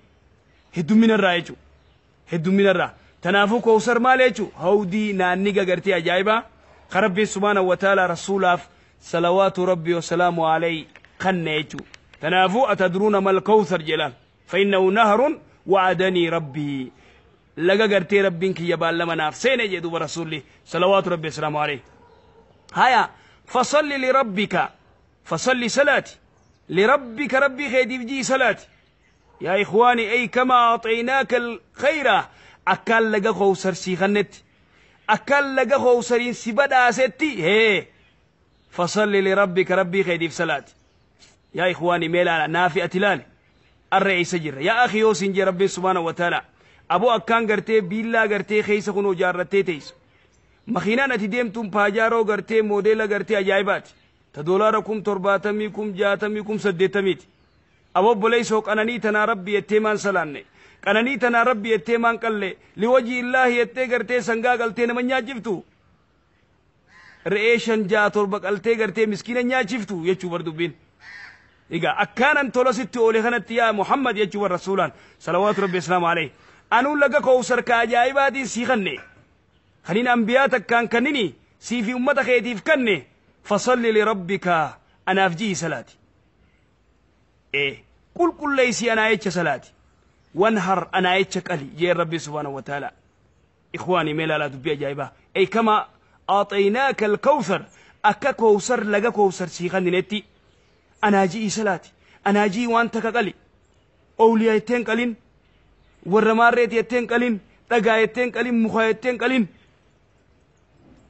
S1: هدو من الرايجو هدو من الرا تنافو كوسر ماليجو هودي ناني غغرتي اجايبا خربي سبحانه وتعالى رسولاف صلوات ربي وسلام عليه قنيتو تنافو اتدرون ما الكوثر جلال فانه نهر وعدني ربي لغا غرتي ربينك يا بالما نافسين جدو رسولي صلوات ربي وسلام عليه هيا فصلي لربك فصلي صلاتي لربك ربي خيدي بجي صلاتي يا إخواني أي كما أعطيناك الخير أكال لغا خوصر سيخنت أكال لغا خوصر سبدا ستي هي فصلي لربك ربي خيدي صلاتي يا إخواني ميلا نافئة لالي الرئيس جر يا أخي يوسين جي ربي سبحانه وتعالى أبو أكان قرتي بيلا قرتي خيس خنو جارتي تيس مخينا نتي ديمتم پاجارو قرتي موديلا قرتي أجايباتي ta doolaara kum torbaatamii kum jaatamii kum saddeetamiiti abobboleysoo qananii tanaa rabbi yettee maan salaanne qananii tanaa rabbi yettee maan qalle liwajii illaahi yettee gartee sangaa galtee nama nyaachiftu re'ee shan jaa torba qaltee gartee miskiina nyaachiftu jechuu bar dubbiin igaa akkaanan tolositti oole kanatti yaa muhammad jechuu bar rasuulaan salawaatu rabbi islaamu alayhi anuun laga koof sarka ajaa'ibaatii sii kanne kaniin ambiyaa takkaan kannini sii fi ummata keetiif kanne فصل لربك أنا أفجيه سلاتي إيه قل كل ليسي أنا أيتش سلاتي وانهر أنا أيتشك ألي يا ربي سبحانه وتعالى إخواني ميلا لا تبيع جايبا أي كما أعطيناك الكوثر أكا كوثر لغا كوثر شيخان نتي أنا جي سلاتي أنا جي وانتك ألي أولياء تنقلين ورماريت يتنقلين تقايتين مخا مخايتين قلين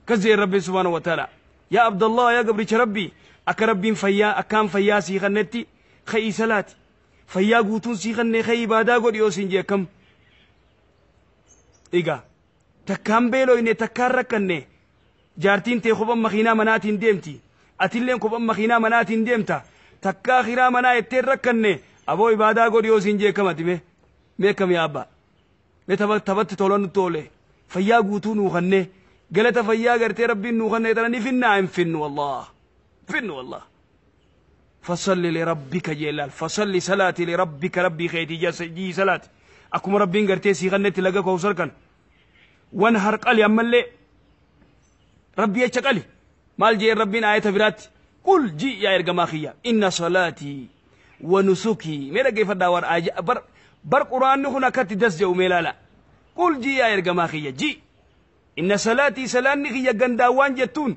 S1: كزي ربي سبحانه وتعالى يا عبد الله يا قبرك ربي أك ربي فيا أكام فيا سيغنتي خي سلاتي فيا قوتون سيغني خي بادا قد يوسنجي كم إيقا تكام بيلو إني تكار ركني جارتين تي خبا مخينا مناتين ديمتي أتلين خبا مخينا مناتين ديمتا تكا خيرا منا يتير ركني أبو إبادا قد يوسنجي كم أتبه ميكم يا أبا ميتبت تبت تولون تولي فيا قوتون وغني قلت فيا قرتي ربي انه غنيت راني في النايم فن والله فن والله فصل لربك جلال فصل صلاتي لربك ربي خيتي جي صلاتي اكو ربي قرتي سي غنيت لقاك وصلك وانهر قلي اما اللي ربي يشك قلي مال جي ربي نايت فرات قل جي يا ارقام اخيا ان صلاتي ونسكي ميرا كيف الدور اجا بر بر قران هنا كاتي دس جو ميلالا قل جي يا ارقام اخيا جي inna salaatii salaanni kiyya gandaawwan jettuun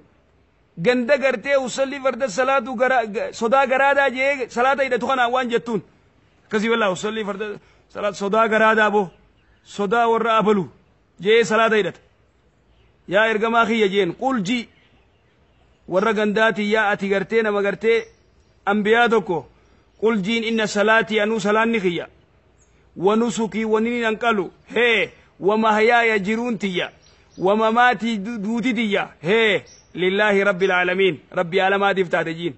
S1: ganda gartee usalli farda salaatu sodaa garaadhaa jee salaata hidhatu kanaan waan jettuun akkasii wallaa usalli farda salaat sodaa garaadhaa boo sodaa warra abalu jee salaata hidhata yaa ergamaa kiyya jeen quljii warra gandaatii yaa ati gartee nama gartee ambiyaa tokko quljiin inna salaatii anuu salaanni kiyya ونسكي ونين أنقلوا هي ومهياي جرون تيّا ومماتي دوتي ديا هي لله رب العالمين ربي على ما دفتا تجين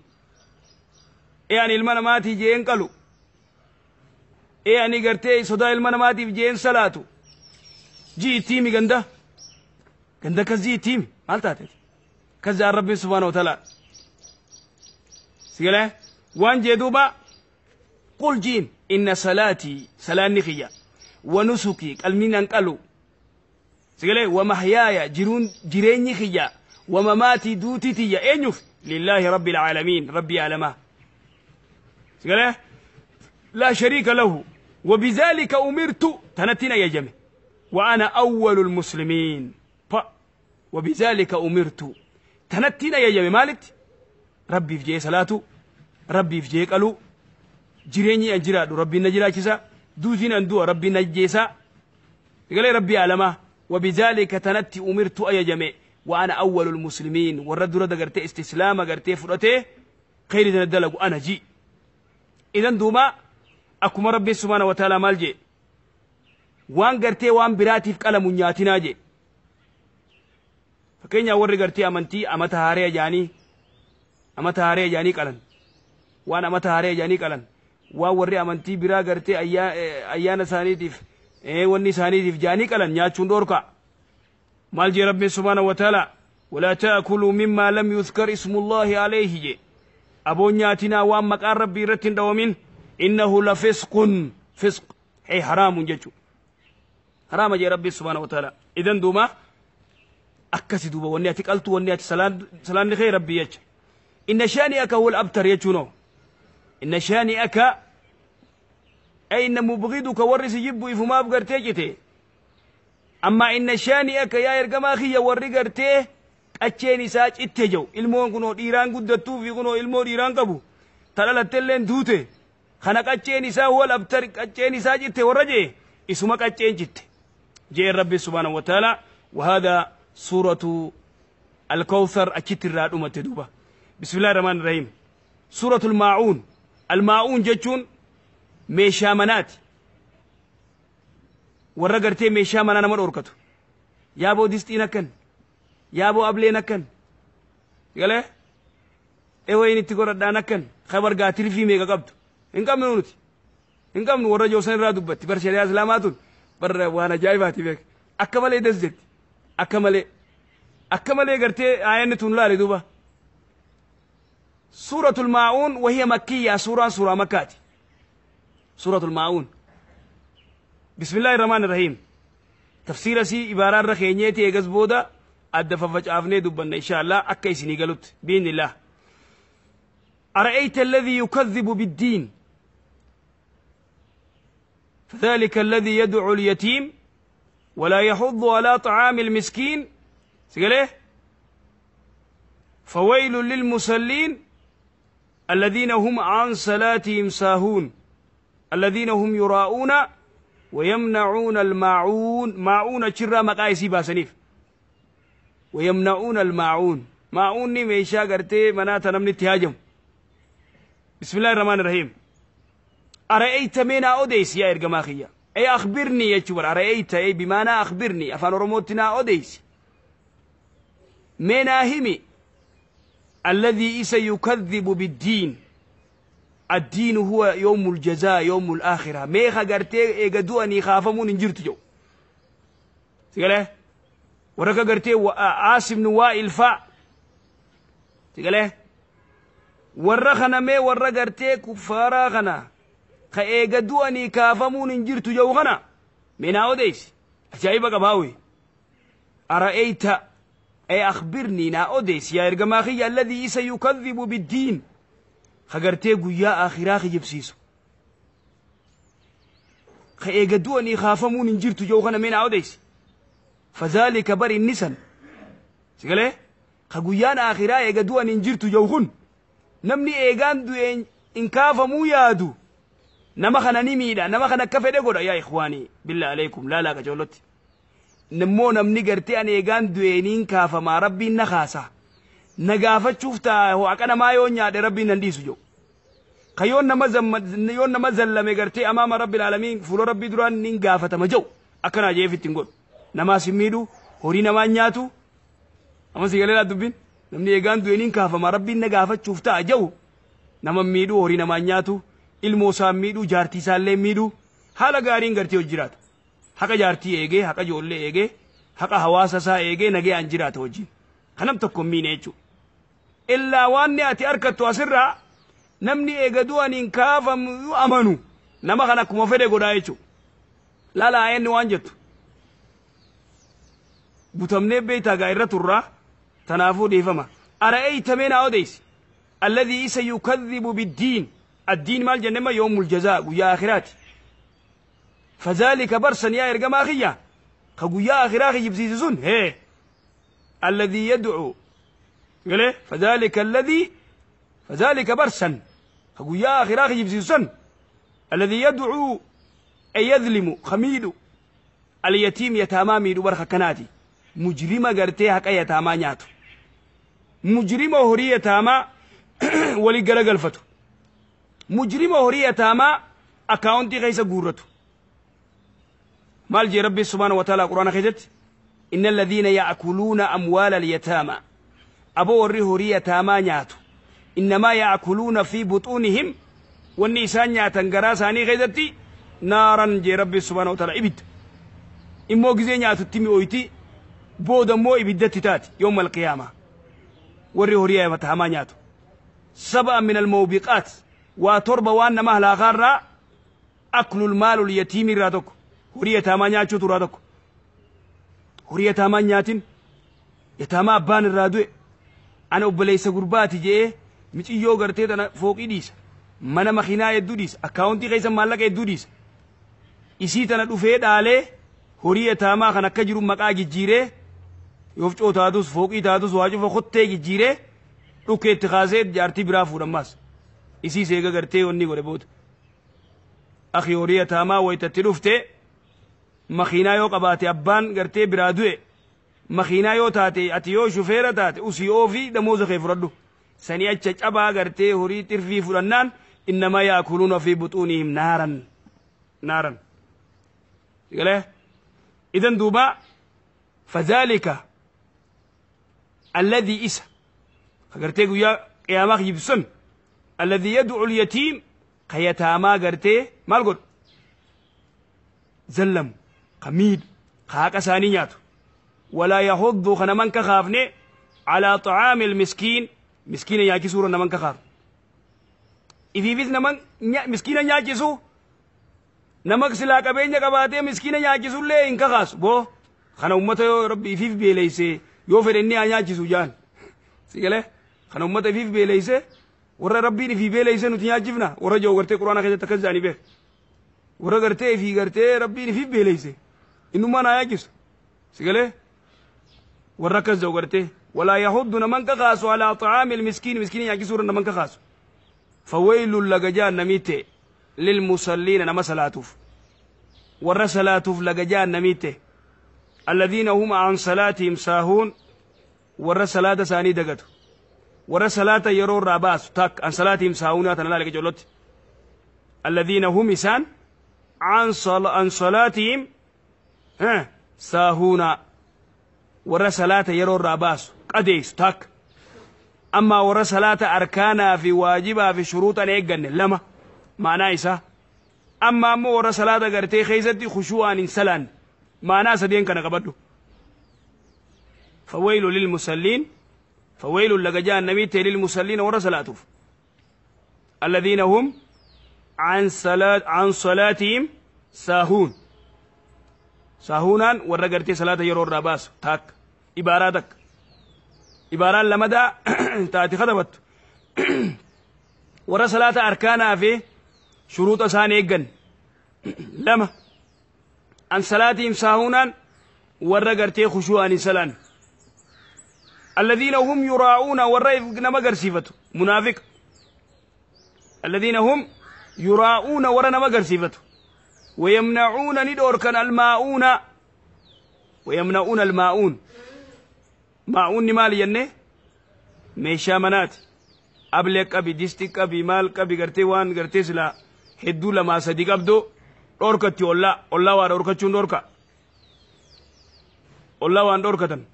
S1: يعني المنا ماتي جين قلو يعني قرتي صدا المنا ماتي جين صلاته جي تيمي قندا قندا كزي تيم مالتا كزا ربي سبحانه وتعالى سيلا وان جدوبا قل جين إن صلاتي صلاة نخية ونسكي قلمين أنقلوا سيقولي ومهيايا جرون جريني خيا ومماتي دوتي تيا أينوف لله رب العالمين ربي عالمه سيقولي لا شريك له وبذلك أمرت تنتنا يا جمي وأنا أول المسلمين ف وبذلك أمرت تنتنا يا جمي مالت ربي في جي صلاته ربي في جي قالوا جريني أنجراد ربي نجرا دوزين أندو ربي نجيسا قال ربي علمه وبذلك تنتي أمرت أي جميع وأنا أول المسلمين والرد رد قرتي استسلام قرتي فرأتي خير دن الدلق أنا جي إذن دوما أكما ربي سبحانه وتعالى مالجي وان قرتي وان براتي في قلم نياتنا جي فكين يوري قرتي أمنتي أما تهاري جاني أما تهاري جاني قلن وان أما تهاري جاني قلن وان وري أمنتي برا قرتي أيان ثاني ديف wanni isaaniitiif jaanii qalan nyaachuun dhoorka maal jee rabbiin subhaanahu wataala walaa ta'kuluu mimmaa lam yuzkar ismullaahi alayhi je aboon nyaatinaa waan maqaan rabbii irratti hin dhawamin innahu la fisqun fisq hey haraamun jechu haraama jee rabbiin subhaanahu wataala idan duuba akkasi duuba wanni ati qaltu wanni ati salaanni kee rabbii jecha inna shaani'aka huwa al abtar jechuunoo inna shaani'aka أين مبغضك ورس يبو إفما بقرتي جتي أما إن شاني أكا يا إرقما خي يوري قرتي أتشيني ساج إتجو إلمون كنو إيران قدتو في كنو إلمون إيران قبو تلين دوته خنق أتشيني سا هو الأبتر أتشيني ساج إتي ورجي إسمك أتشين جت جي ربي سبحانه وتعالى وهذا سورة الكوثر أكيت الراد أمت دوبا بسم الله الرحمن الرحيم سورة الماعون الماعون جتشون mee shaamanaati warra gartee mee shaamanaa nama dhorkatu yaaboo distiin akkan yaaboo ableen akkan galee ewayin itti godhadhaan akkan kabargaa tirfii meeqa qabdu hin qabnu nuti hin qabnu warra joosan irraa dubbatti bar shari'aa islaamaa tun bar waan ajaa'ibaati beek akka malee des jetti akka malee akka malee gartee aayanni tun laale duuba suuratul maa'uun wahiya makkiyaa suuraan suuraa makkaati سورة المعون بسم الله الرحمن الرحيم تفسير سي عبارة رخينيتي اغز بودا أدى آفني دبنا إن شاء الله أكي قلت بإذن الله أرأيت الذي يكذب بالدين فذلك الذي يدعو اليتيم ولا يحض على طعام المسكين إيه فويل للمسلين الذين هم عن صلاتهم ساهون الذين هم يراؤون ويمنعون الماعون ماعون شرا مقايسي باسنيف ويمنعون الماعون ماعون ني ميشا غرتي مناتا نمني تهاجم بسم الله الرحمن الرحيم أرأيت مين أوديس يا إرجماخية أي أخبرني يا شور أرأيت أي بمعنى أخبرني أفان رموتنا أوديس من أهمي الذي إسا يكذب بالدين الدين هو يوم الجزاء يوم الآخرة ميخا قرتي إيقدو أني خافمون انجرتو جو تقاله ورقا قرتي وآسم نوائل فا تقاله ورخنا مي ورقا قرتي كفارا غنا خا إيقدو أني كافمون انجرتو جو غنا من أوديس أجايبا قباوي أرأيت أي أخبرني نا أوديس يا إرقماخي الذي سيكذب بالدين kagartee guyyaa akhiraa kijibsiisu ka eegaddu anii kaafamuun hin jirtu jou kana meenaa odeysi fazaalika bar inni san sigalee ka guyyaan akhiraa eegaddu anii hin jirtu jou kun namni eegaan du'een in kaafamuu yaadu nama kana ni miidha nama kana akka fedhe godha yaa ikhwaanii billa aleykum laalaa kajoolotti immoo namni gartee an eegaan du'eeniin kaafamaa rabbiin na kaasa na gaafachuuf taa ho'a qanamaa yoo nyaadhe rabbiin nan dhiisu jedhu كيون نمزم يون نمزل لما قرتي أمام رب العالمين فلو ربي دران ننقافة مجو أكنا جيفي تنقول نما سميدو هوري نما نياتو أما سيقال لا دبين نمني يقان دوينين كافة ما ربي نقافة شفتا جو نما ميدو هوري نما نياتو الموسى ميدو جارتي سالي ميدو حالا قارين قرتي وجرات حقا جارتي ايجي حقا جولي ايجي حقا حواسا سا ايجي نجي انجرات وجين خنم تكون مين ايجو إلا واني أتي أركت واسرها namni eegatu ani hin kaafamu amanu nama kan akkuma fedhe godhaa jechuudha. Lalaa'eenni waan jettu. Butamnee beeytaagaa irra turraa tanaafuu dhiifama. Ara eeytamee naa odeysi. Alladhii isa yukadhibu biddiin. Addiin maal jennema yoomul jazaa guyyaa akhiraati. فذلك برسن يا إرقما خيا خقويا آخر أخي يبزيزون هي الذي يدعو قال فذلك الذي فذلك برسن أقول يا أخي راخي جبسيسون الذي يدعو أي يظلم خميد اليتيم يتامامي دوبر كناتي مجرمة قرتي حقا يتاما نياتو مجرمة هوري يتاما ولي قلقل فتو مجرمة هوري يتاما أكاونتي غيسة قورتو مال جي ربي سبحانه وتعالى قرآن خيزت إن الذين يأكلون أموال اليتامى أبو وري هوري يتاما نياتو إنما يأكلون في بطونهم wanni isaan nyaatan garaa isaanii keessatti naaran jee rabbi subhaanahu ta'ala ibidda immoo gizee nyaatutti mi'ooyti booda immoo ibiddatti taati yoom alqiyaamaa warri horii ayyamata hamaa nyaatu saba'a min almawbiqaat waa torba waan nama halaakaarraa aklul maalul yatiimi irraa tokko horii yataamaa nyaachuutu irraa tokko horii yataamaa nyaatin yataamaa abbaan irraa du'e ana obboleessa gurbaati je'ee mixiyyoo gartee tana fooqii dhiisa mana makiinaa hedduu dhiisa akkaawuntii keessan maallaqa hedduu dhiisa isii tana dhufee dhaalee horii etaamaa kan akka jiru maqaa jijjiiree yofcoo taatus fooqii taatus waa cufa kottee jijjiiree dhukkee itti kaasee jaartii biraa fuudhammaas isii seega gartee onni godhe booda akhi horii etaamaa wayitatti dhuftee makiinaa yoo qabaate abbaan gartee biraa du'e makiinaa yoo taate ati yoo shufeera taate usii oofii damooza kee fudhadhu سني أتش أبا غرتي هوري ترفي فلانان إنما يأكلون في بطونهم نارا نارا يقول إذن دوبا فذلك الذي إسا فقرتي قويا قيامك يبسن الذي يدعو اليتيم قيتاما غرتي ما القول زلم قميد خاك سانيات ولا يهض خنمان كخافني على طعام المسكين miskiina nyaachisuu naman kakaaru ifiifis naman miskiina nyaachisu nama silaa qabeenya qabaatee miskiina nyaachisullee hin kakaasu boo kana ummata yoo rabbi ifiif beeleyse yoo fedhe inni haa nyaachisu jaan si galee kana ummata ifiif beeleyse warra rabbiin ifii beeleyse nuti nyaachifna warra jahu gartee quraana keessatti akkas jaanii beek warra gartee ifii gartee rabbiin ifiif beeleyse innummaan haa nyaachisu si galee warra akkas jahu gartee ولا يهد نمن كخاس على طعام المسكين مسكين يعني سورة نمن كخاس فويل لججان نميت للمصلين نما صلاتوف ور صلاتوف نميت الذين هم عن صلاتهم ساهون ور ساني دقتو ور يرو راباس تاك عن صلاتهم ساهون أنا لك جلوت الذين هم سان عن, صل... عن صلاتهم ها ساهون ور يرو راباسو adeessitak amma warra salaata arkaanaa fi waajibaa fi shuruuxan eegganne lama maanaa isaa amma ammoo warra salaata gartee keessatti khushuu'aan hin salaanne maanaa sadeen kana qabadhu فويل للمسلين فويل لك جاء النبي للمسلين ورا صلاته الذين هم عن صلاة عن صلاتهم ساهون ساهونا ورا قرتي صلاة يرو الرباس تاك عباراتك عبارات لمدى تاتي خدمت ورا صلاة أركانها في شروط أساني إجن لما أن صلاة إمساهونا ورا قرتي خشوعا سلان الذين هم يراعون ورا نما قرسيفة منافق الذين هم يراعون ورا نما قرسيفة ويمنعون ندور كان الماؤون ويمنعون الماؤون maa'uunni maali jennee meeshaa manaati ablee qabi distii qabi maal qabi gartee waan gartee silaa hedduu lamaa sadii qabdoo dhorkatti ollaa ollaa waa dhorkachuun dhorka ollaa waan dhorkatan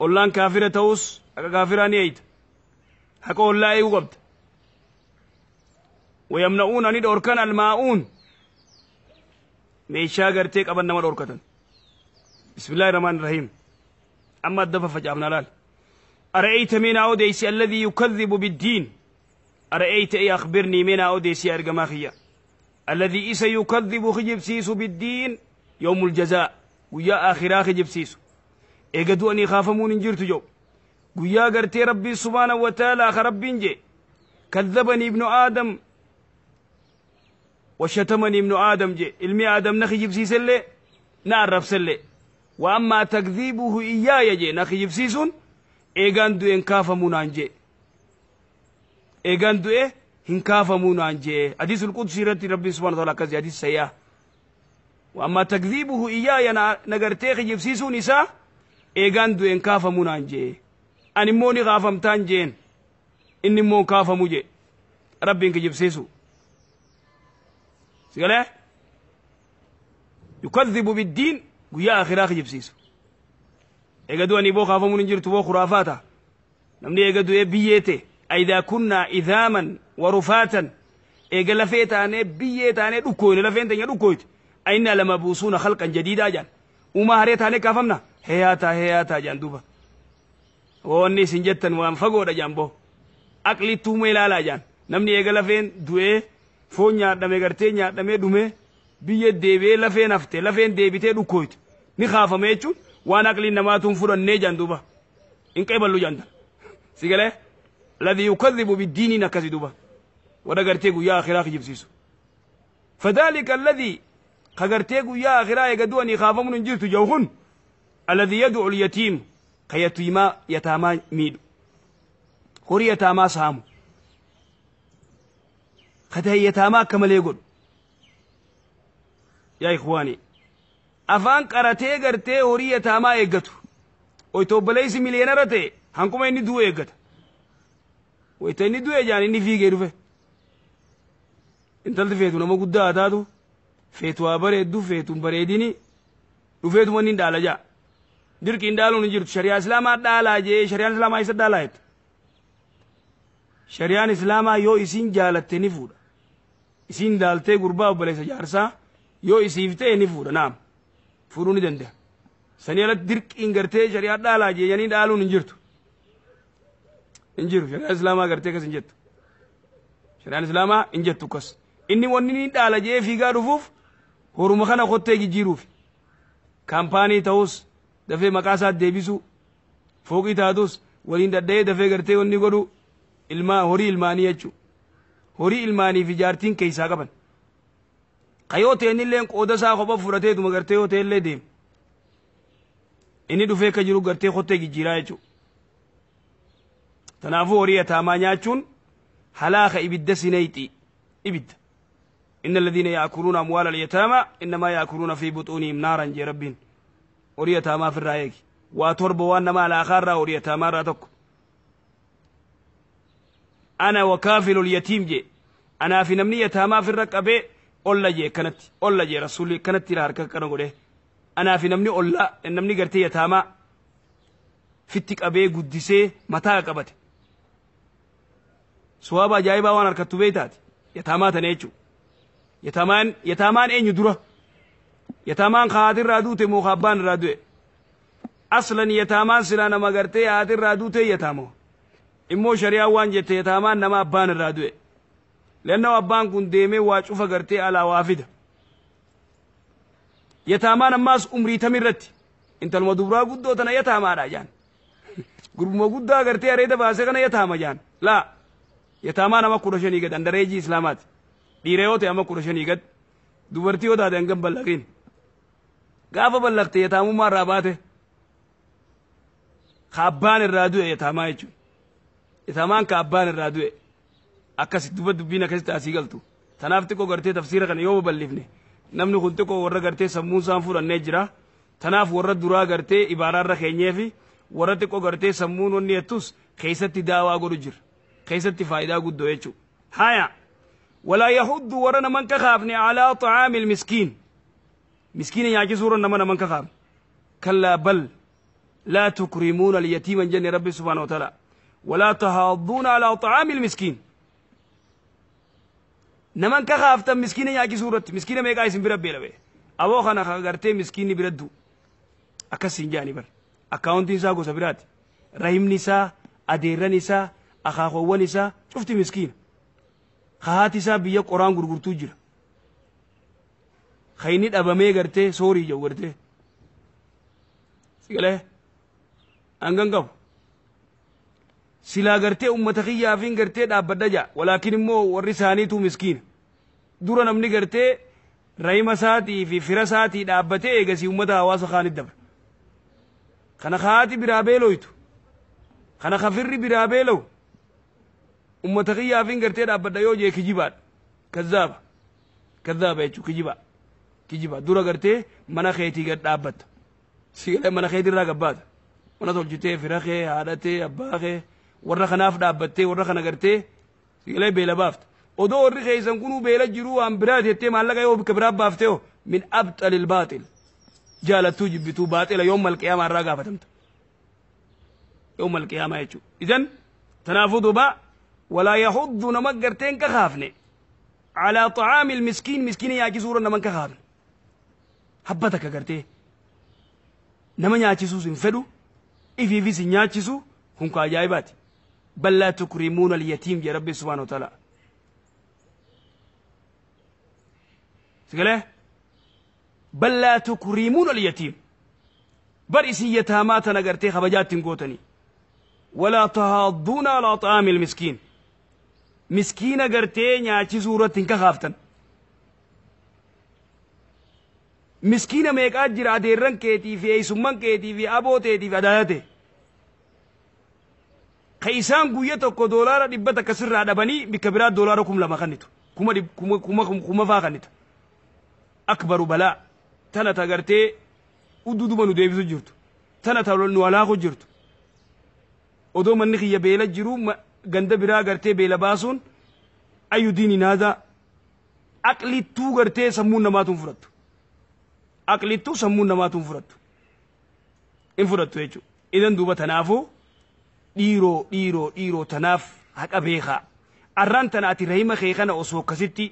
S1: ollaan kaafira ta'us haqa kaafiraa ni eeyita haqa ollaa eeguu qabda wayamna'uuna ni dhorkan almaa'uun meeshaa gartee qaban nama dhorkatan bismillaahi rahmaani rahiim أما الدفع فجأبنا لال أرأيت من أوديسي الذي يكذب بالدين أرأيت إي أخبرني من أوديسي أرقماخية الذي إيسى يكذب خجب سيسو بالدين يوم الجزاء ويا آخرا خجب سيسو إيقدو أني خافمون انجرت جو ويا قرتي ربي سبحانه وتعالى خرب جي كذبني ابن آدم وشتمني ابن آدم جي علمي آدم نخجب سيسلي نعرف سلي وأما تكذيبه إياي جي نخي جبسيسون إيغان دوئن كافمون أنجي إيغان دوئن إيه؟ هنكافمون أنجي حديث القدس رتي ربي سبحانه وتعالى كذي حديث سياه وأما تكذيبه إياي نغرتي خي جبسيسون إسا إيغان دوئن كافمون أنجي أني موني غافمتان جين إني مون كافمو جي ربي إنك جبسيسو سيقال يكذب بالدين guyyaa akhiraa kijibsiisu eegaduu ani boo kaafamuun hin jirtu boo kuraafaata namni eega du'ee biyyee ta'e aidaa kunnaa idaaman warufaatan eega lafee taanee biyyee taanee dhukkoyne lafeen teenya dhukkoyti ainna lama buusuuna halqan jadiidaa jaan uumaa haree taanee kaafamna heyaataa heyaataa jaan duuba woonni isin jettan waan fagoodha jaan boo aqli tuuma ilaalaa jaan namni eega lafeen du'ee foon nyaadhame gartee nyaadhamee dhume biyya deebi'ee lafeen hafte lafeen deebitee dhukkoyti ni kaafame jechuun waan aqliin namaatuun fudhannee jedhan duuba hin qeeballu jedhan si galee ladhi yukadhibu biddiiniin akkasi duuba warra gartee guyyaa akhiraa kijibsiisu fadhaalika ladhi ka gartee guyyaa akhiraa eega du'anii kaafamuun hin jirtu jau kun alladhi yadu ulyatiim ka yatiimaa yataamaa miidhu horii yataamaa saamu ka ta'e yataamaa akka malee godhu yaa ikhwaanii afaan qaratee gartee horii yataamaa eeggatu oytoobbaleeysi miliyeenara ta'e hankuma inni du'u eeggata wayta inni du'e jaan inni fiigee dhufe intalti feetu nama guddaa taatu feetu haa bareeddu feetuun bareedini dhufeetuma inni hin dhaala jaa dirqi hin dhaaluun hin jirtu shariyaa islaamaa dhaalaa jee shariyaan islaamaa isa dhaalaa jette shariyaan islaamaa yoo isin jaalatte ni fuudha isin daaltee gurbaa obboleessa jaarsaa yoo isiif ta'e ni fuudha naam fuudhuu ni danda'a. Sanii alatti dirqiin gartee shari'aa dhaalaa jeeyanii dhaaluun hin jirtu. Hin jiru shari'aan islaamaa gartee akkas hin jettu. Shari'aan islaamaa hin jettu akkas. Inni wanni ni dhaala jee fiigaa dhufuuf horuma kana kottee jijjiiruuf. Kaampaanii ta'us dafee maqaa isaa deebisuu fooqii taatus waliin dadha'ee dafee gartee wanni godhu ilmaa horii ilmaanii jechuudha. Horii ilmaanii fi jaartiin keeysaa qaban. kayootee inni illee qooda isaa kopha fudhateetuma gartee hootee illee deema inni dhufee akka jiru gartee kottee jijjiiraa jechuudha tanaafuu horii ataamaa nyaachuun halaaka ibidda sinayxi ibidda إن الذين يأكلون أموال اليتامى إنما يأكلون في بطونهم نارا جي ربين وريا تاما في الرأيك واترب وانما على خارة وريا تاما راتك أنا وكافل اليتيم جي أنا في نمني يتاما في الركبة olla jee kanatti olla jee rasuulli kanatti harka kana godhe anaa fi namni olla namni gartee yataamaa fitti qabee guddisee mataa qabate suwaaba ajaa'ibaa waan harkattu bee taate yataamaa tana jechuudha yataamaan yataamaan eenyu dura yataamaan kaatirraa duute moo kaabbaan irraa du'e aslan yataamaan silaa nama gartee haatirraa duute yataamo immoo shari'aan waan jette yataamaan nama abbaan irraa du'e لأنه أبان كن ديمي واشوف قرتي على وافدة يتامان الناس أمري تمرت أنت المدبرة قدو تنا يتامان جان قرب ما قدو قرتي أريد باسقنا يتاما جان لا يتامان ما كرشني قد أندر يجي إسلامات ديريوتي أما كرشني قد دوبرتي ودا دنگم بلغين قافة بلغتي يتامو ما راباته خابان الرادوئ يتاما يتامان كابان الرادوئ akkas duba dubbiin akkasi taasii galtu tanaaf xiqqoo gartee tafsiira kana yoo babal'ifne namni kun xiqqoo warra gartee sammuu isaan fudhannee jira tanaaf warra duraa gartee ibaaraarra keenyee fi warra xiqqoo gartee sammuun wanni jettus keessatti daawaa godhu jira keessatti faayidaa guddoo jechuudha haya walaa yahuddu warra naman kakaafne alaa xacaami ilmiskiin miskiina nyaachisuu warra nama naman kakaafne kallaa bal laa tukrimuuna alyatiima hin jenne rabbi subhaana wataala walaa tahaaduuna alaa xacaami ilmiskiin naman ka kaaftan miskiina nyaachisuu irratti miskiina meeqaa isin bira beelame aboo kana gartee miskiinni biraddu akkas hin jaani bar akkaawuntiin isaa gosa biraati rahimni isaa adeerran isaa akaakoowwan isaa cufti miskiina hahaati isaa biyya qoraan gurgurtuu jira kayni dhabamee gartee soorii jau gartee sigalee angan qabu silaa gartee ummata kiyyaafiin gartee dhaabbadha jaa walaakin immoo warri isaaniitu miskiina dura namni gartee rayma isaatii fi fira isaatii dhaabbatee eegasii ummata hawaasa kaanit dabra kana kaati biraa beeloytu kana kafirri biraa beelow ummata kiyyaafiin gartee dhaabbadha yoo jee kijibaadha kazzaaba kazzaaba jechuu kijibaa kijibaa dura gartee mana keetii gad dhaabbatta sigalee mana keetirraa gabbaata mana tolchitee fira kee haadha tee abbaa kee ورخنا في دابتة ورخنا قرتة سيلاي بيلا بافت ودو ورخ إيسان كونو بيلا جرو أمبراد يتي ما لقى يوب كبرا من أبطل الباطل جالا توجب بتو باطل يوم القيامة راقا فتمت يوم القيامة يتشو إذن تنافذ با ولا يحض نمك قرتين كخافني على طعام المسكين مسكين ياكي سورة نمك كخافني حبتك قرتين نمك ياكي سوسين فدو إفي في سنياكي سو هم كأجائباتي بل لا تكرمون اليتيم يا رب سبحانه وتعالى سقله بل لا تكرمون اليتيم بر إسي يتامات نقرتي خبجات قوتني ولا تهاضون على طعام المسكين مسكين قرتي نياتي سورة كخافتن مسكين ميقات جرا ديرن كيتي في أي سمان كيتي في أبو تيتي في أدايته قيسان قوية تكو دولار دبا تكسر رادة بني بكبرات دولار كم لما خانيتو كما دب كما كما كما كما فا خانيتو أكبر بلا تانا تغرتي ودو دو منو ديفزو جرتو تانا تولو نوالاقو جرتو ودو من نخي يبيلة جرو ما غندا برا غرتي بيلة باسون أيو ديني نادا أقلي تو غرتي سمون نماتون فرطو أقلي تو سمون نماتون فرطو إن فرطو يجو إذن دوبا تنافو dhiiroo dhiiroo dhiiroo tanaaf haqa beekaa arraan tana ati rahima kee kana osoo akkasitti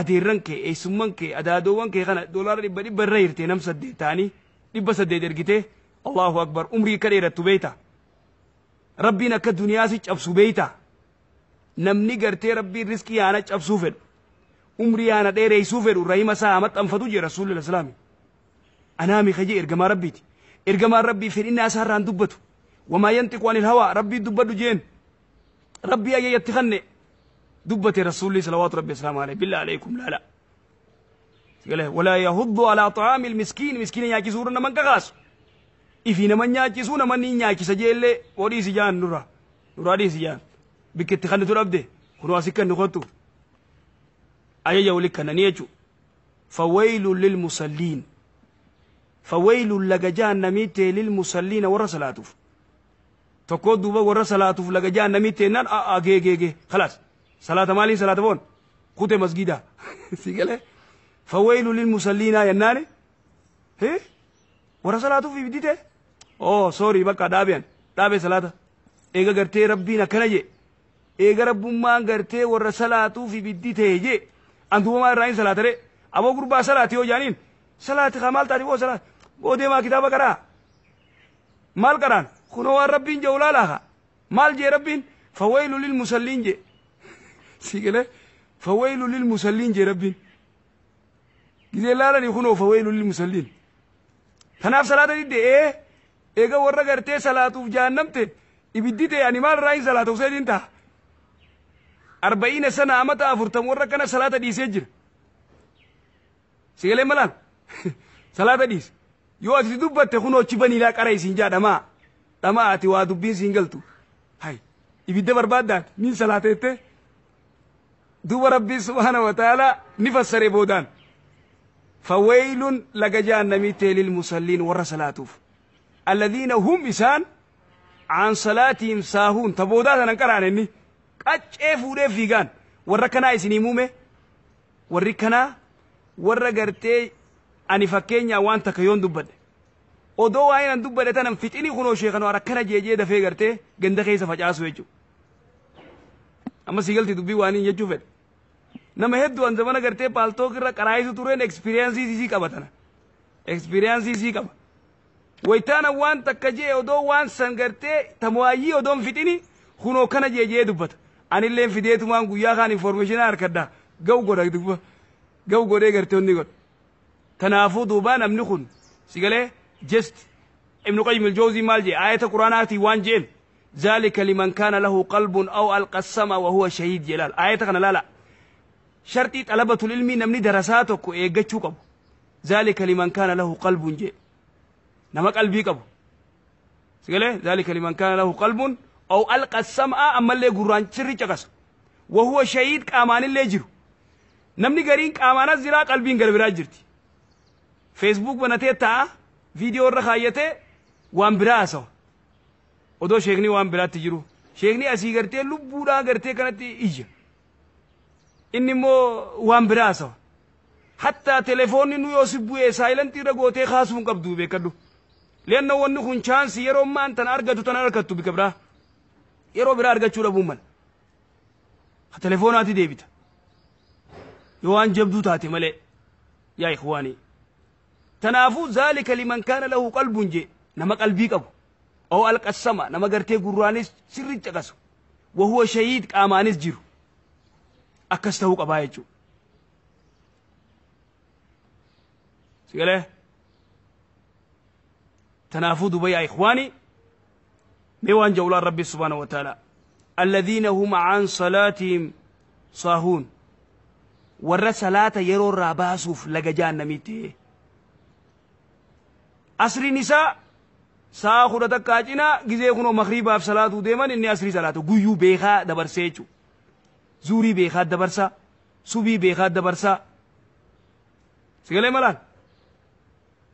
S1: adeerran kee eessumman kee adaadoowwan kee kana doolaara dhibba dhibba irra hirtee nam saddeet ta'anii dhibba saddeet ergitee allahu akbar umrii akka dheerattu beeyta rabbiin akka duniyaasi cabsu beeyta namni gartee rabbiin riskii haana cabsuu fedhu umrii haana dheereessuu fedhu rahima isaa maxxanfatu jee rasuulli islaami anaami kaje ergamaa rabbiiti ergamaan rabbii fedhinaa isaarraan dubbatu وما ينطق عن الهوى ربي دبد جين ربي أي يتخني دبت رسول الله صلوات ربي السلام عليه بالله عليكم لا لا قال ولا يهض على طعام المسكين مسكين ياكي سورنا من كغاس إفي من ياكي سونا من ياكي سجيل ودي سجان نورا نورا دي سجان بك اتخنت ربدي كنوا سكن نخطو أي يولك نيجو فويل للمصلين فويل لجان نميت للمصلين ورسلاتف tokko duuba warra salaatuuf laga jaa namni teennaan aa gee gee gee khalaas salaata maalii salaata boon kute masgidaa si galee fawwaylu lil musalliinaa yennaani hee warra salaatuuf ibdite oo soorii bakka dhaabiyan dhaabee salaata eega gartee rabbiin akkana jee eega rabbummaan gartee warra salaatuuf ibiddite jee an duuba maa irraa hin salaatare aboo gurbaa salaati yoo jaaniin salaati kaa maal taati boo salaati boo deemaa kitaaba qaraa maal qaraan kunoo waan rabbiin je ulaa laaha maal jee rabbiin fawaylu lilmusalliin je sigele fawaylu lilmusalliin je rabbiin gidee laalani kunoo fawaylu lilmusalliin tanaaf salaata didde ee eega warra gartee salaatuuf jaannamte ibiddi ta'e ani maal irraa hin salaata useetiin ta'a arba'iina sana amata afurtam warra kana salaata dhiisee jira sigalee malaan salaata dhiise yoo ati dubbatte kun hochi baniilaa qara isin jaadhamaa dhama ati waa dubbiin siin galtu hay ibidda barbaaddaat niin salaateette duba rabbii subhaana wa taalaa ni fassare boodaan fawaylun laga jaannamiitte lilmusalliin warra salaatuuf alladiina hum isaan عن صلاتهم ساهون تبودا تنقر عنني قچه فوده فيغان ورا كنا اسني مومه ورا كنا ورا غرتي اني فكينيا وان تكيون دبد odoo waa'ee nan dubbadhe tanan fixinii kunoo shee kanoo rakkana jeejee dafee gartee ganda keessa facaasu jechuudha. Amma sii galti dubbii waan hin jechuu fedhe. Nama hedduu an zamana gartee paaltook irra qaraayisu tureen ekspiriyaansii sii qaba tana. Ekspiriyaansii sii qaba. Wayitaana waan takka jee odoo waan san gartee tamuwaayii odoon fixini kunoo kana jeejee dubbata. Anillee fideetumaan guyyaa kaan informeeshinaa harkaddaa ga'u godha dubba. Ga'u godhee gartee onni godha. Kanaafuu duubaa namni kun sigalee. جست ابن قيم الجوزي مالجي آية قرآناتي وان جيل ذلك لمن كان له قلب أو ألقى السماء وهو شهيد جلال آية كان لا لا شرطي طلبة العلم نمني درساتك إيجاتشو قبو ذلك لمن كان له قلب جي نما قلبي قبو سيقول ذلك لمن كان له قلب أو ألقى السماء أما اللي قران شري شكس وهو شهيد كامان اللي جرو نمني قرين كامانا زلا قلبين قلبي راجرتي فيسبوك بناتي تا viidiyoo irra kaayyatee waan biraa haasa'u odoo sheekni waan biraatti jiru sheekni asii gartee lubbuudhaa gartee kanatti iyya inni immoo waan biraa haasa'u hatta telefoonni nu yoo si bu'ee saayilantii irra gootee kaasuu hin qabdu beekadhu leennoo wanni kun chaansii yeroo maan tan argatu tan argattu bika biraa yeroo biraa argachuu dhabuun mala ha telefoonaati deebita yoo waan jabduu taate malee yaa ikhwaanii Tanaafuu zaalika liman kaana lahu qalbuun jee nama qalbii qabu. Oo alqassama nama gartee gurraanis sirriitti caqasu. Wahuwa shahiid qaamaanis jiru. Akkas ta'uu qabaa jechuudha. Sigalee. Tanaafuu duba yaa ikhwaanii. Mee waan jawlaan rabbi subhaanahu wa ta'ala. Alladhiina huma aan salaatihim saahuun. Warra salaata yeroo irraa baasuuf laga jaannamitti ta'e. asriin isaa saa kudha takkaa cinaa gizee kunoo makriibaaf salaatuu deeman inni asrii salaatu guyyuu beekaa dabarsee jechuudha. zuurii beekaa dabarsaa subii beekaa dabarsaa sigalee malaan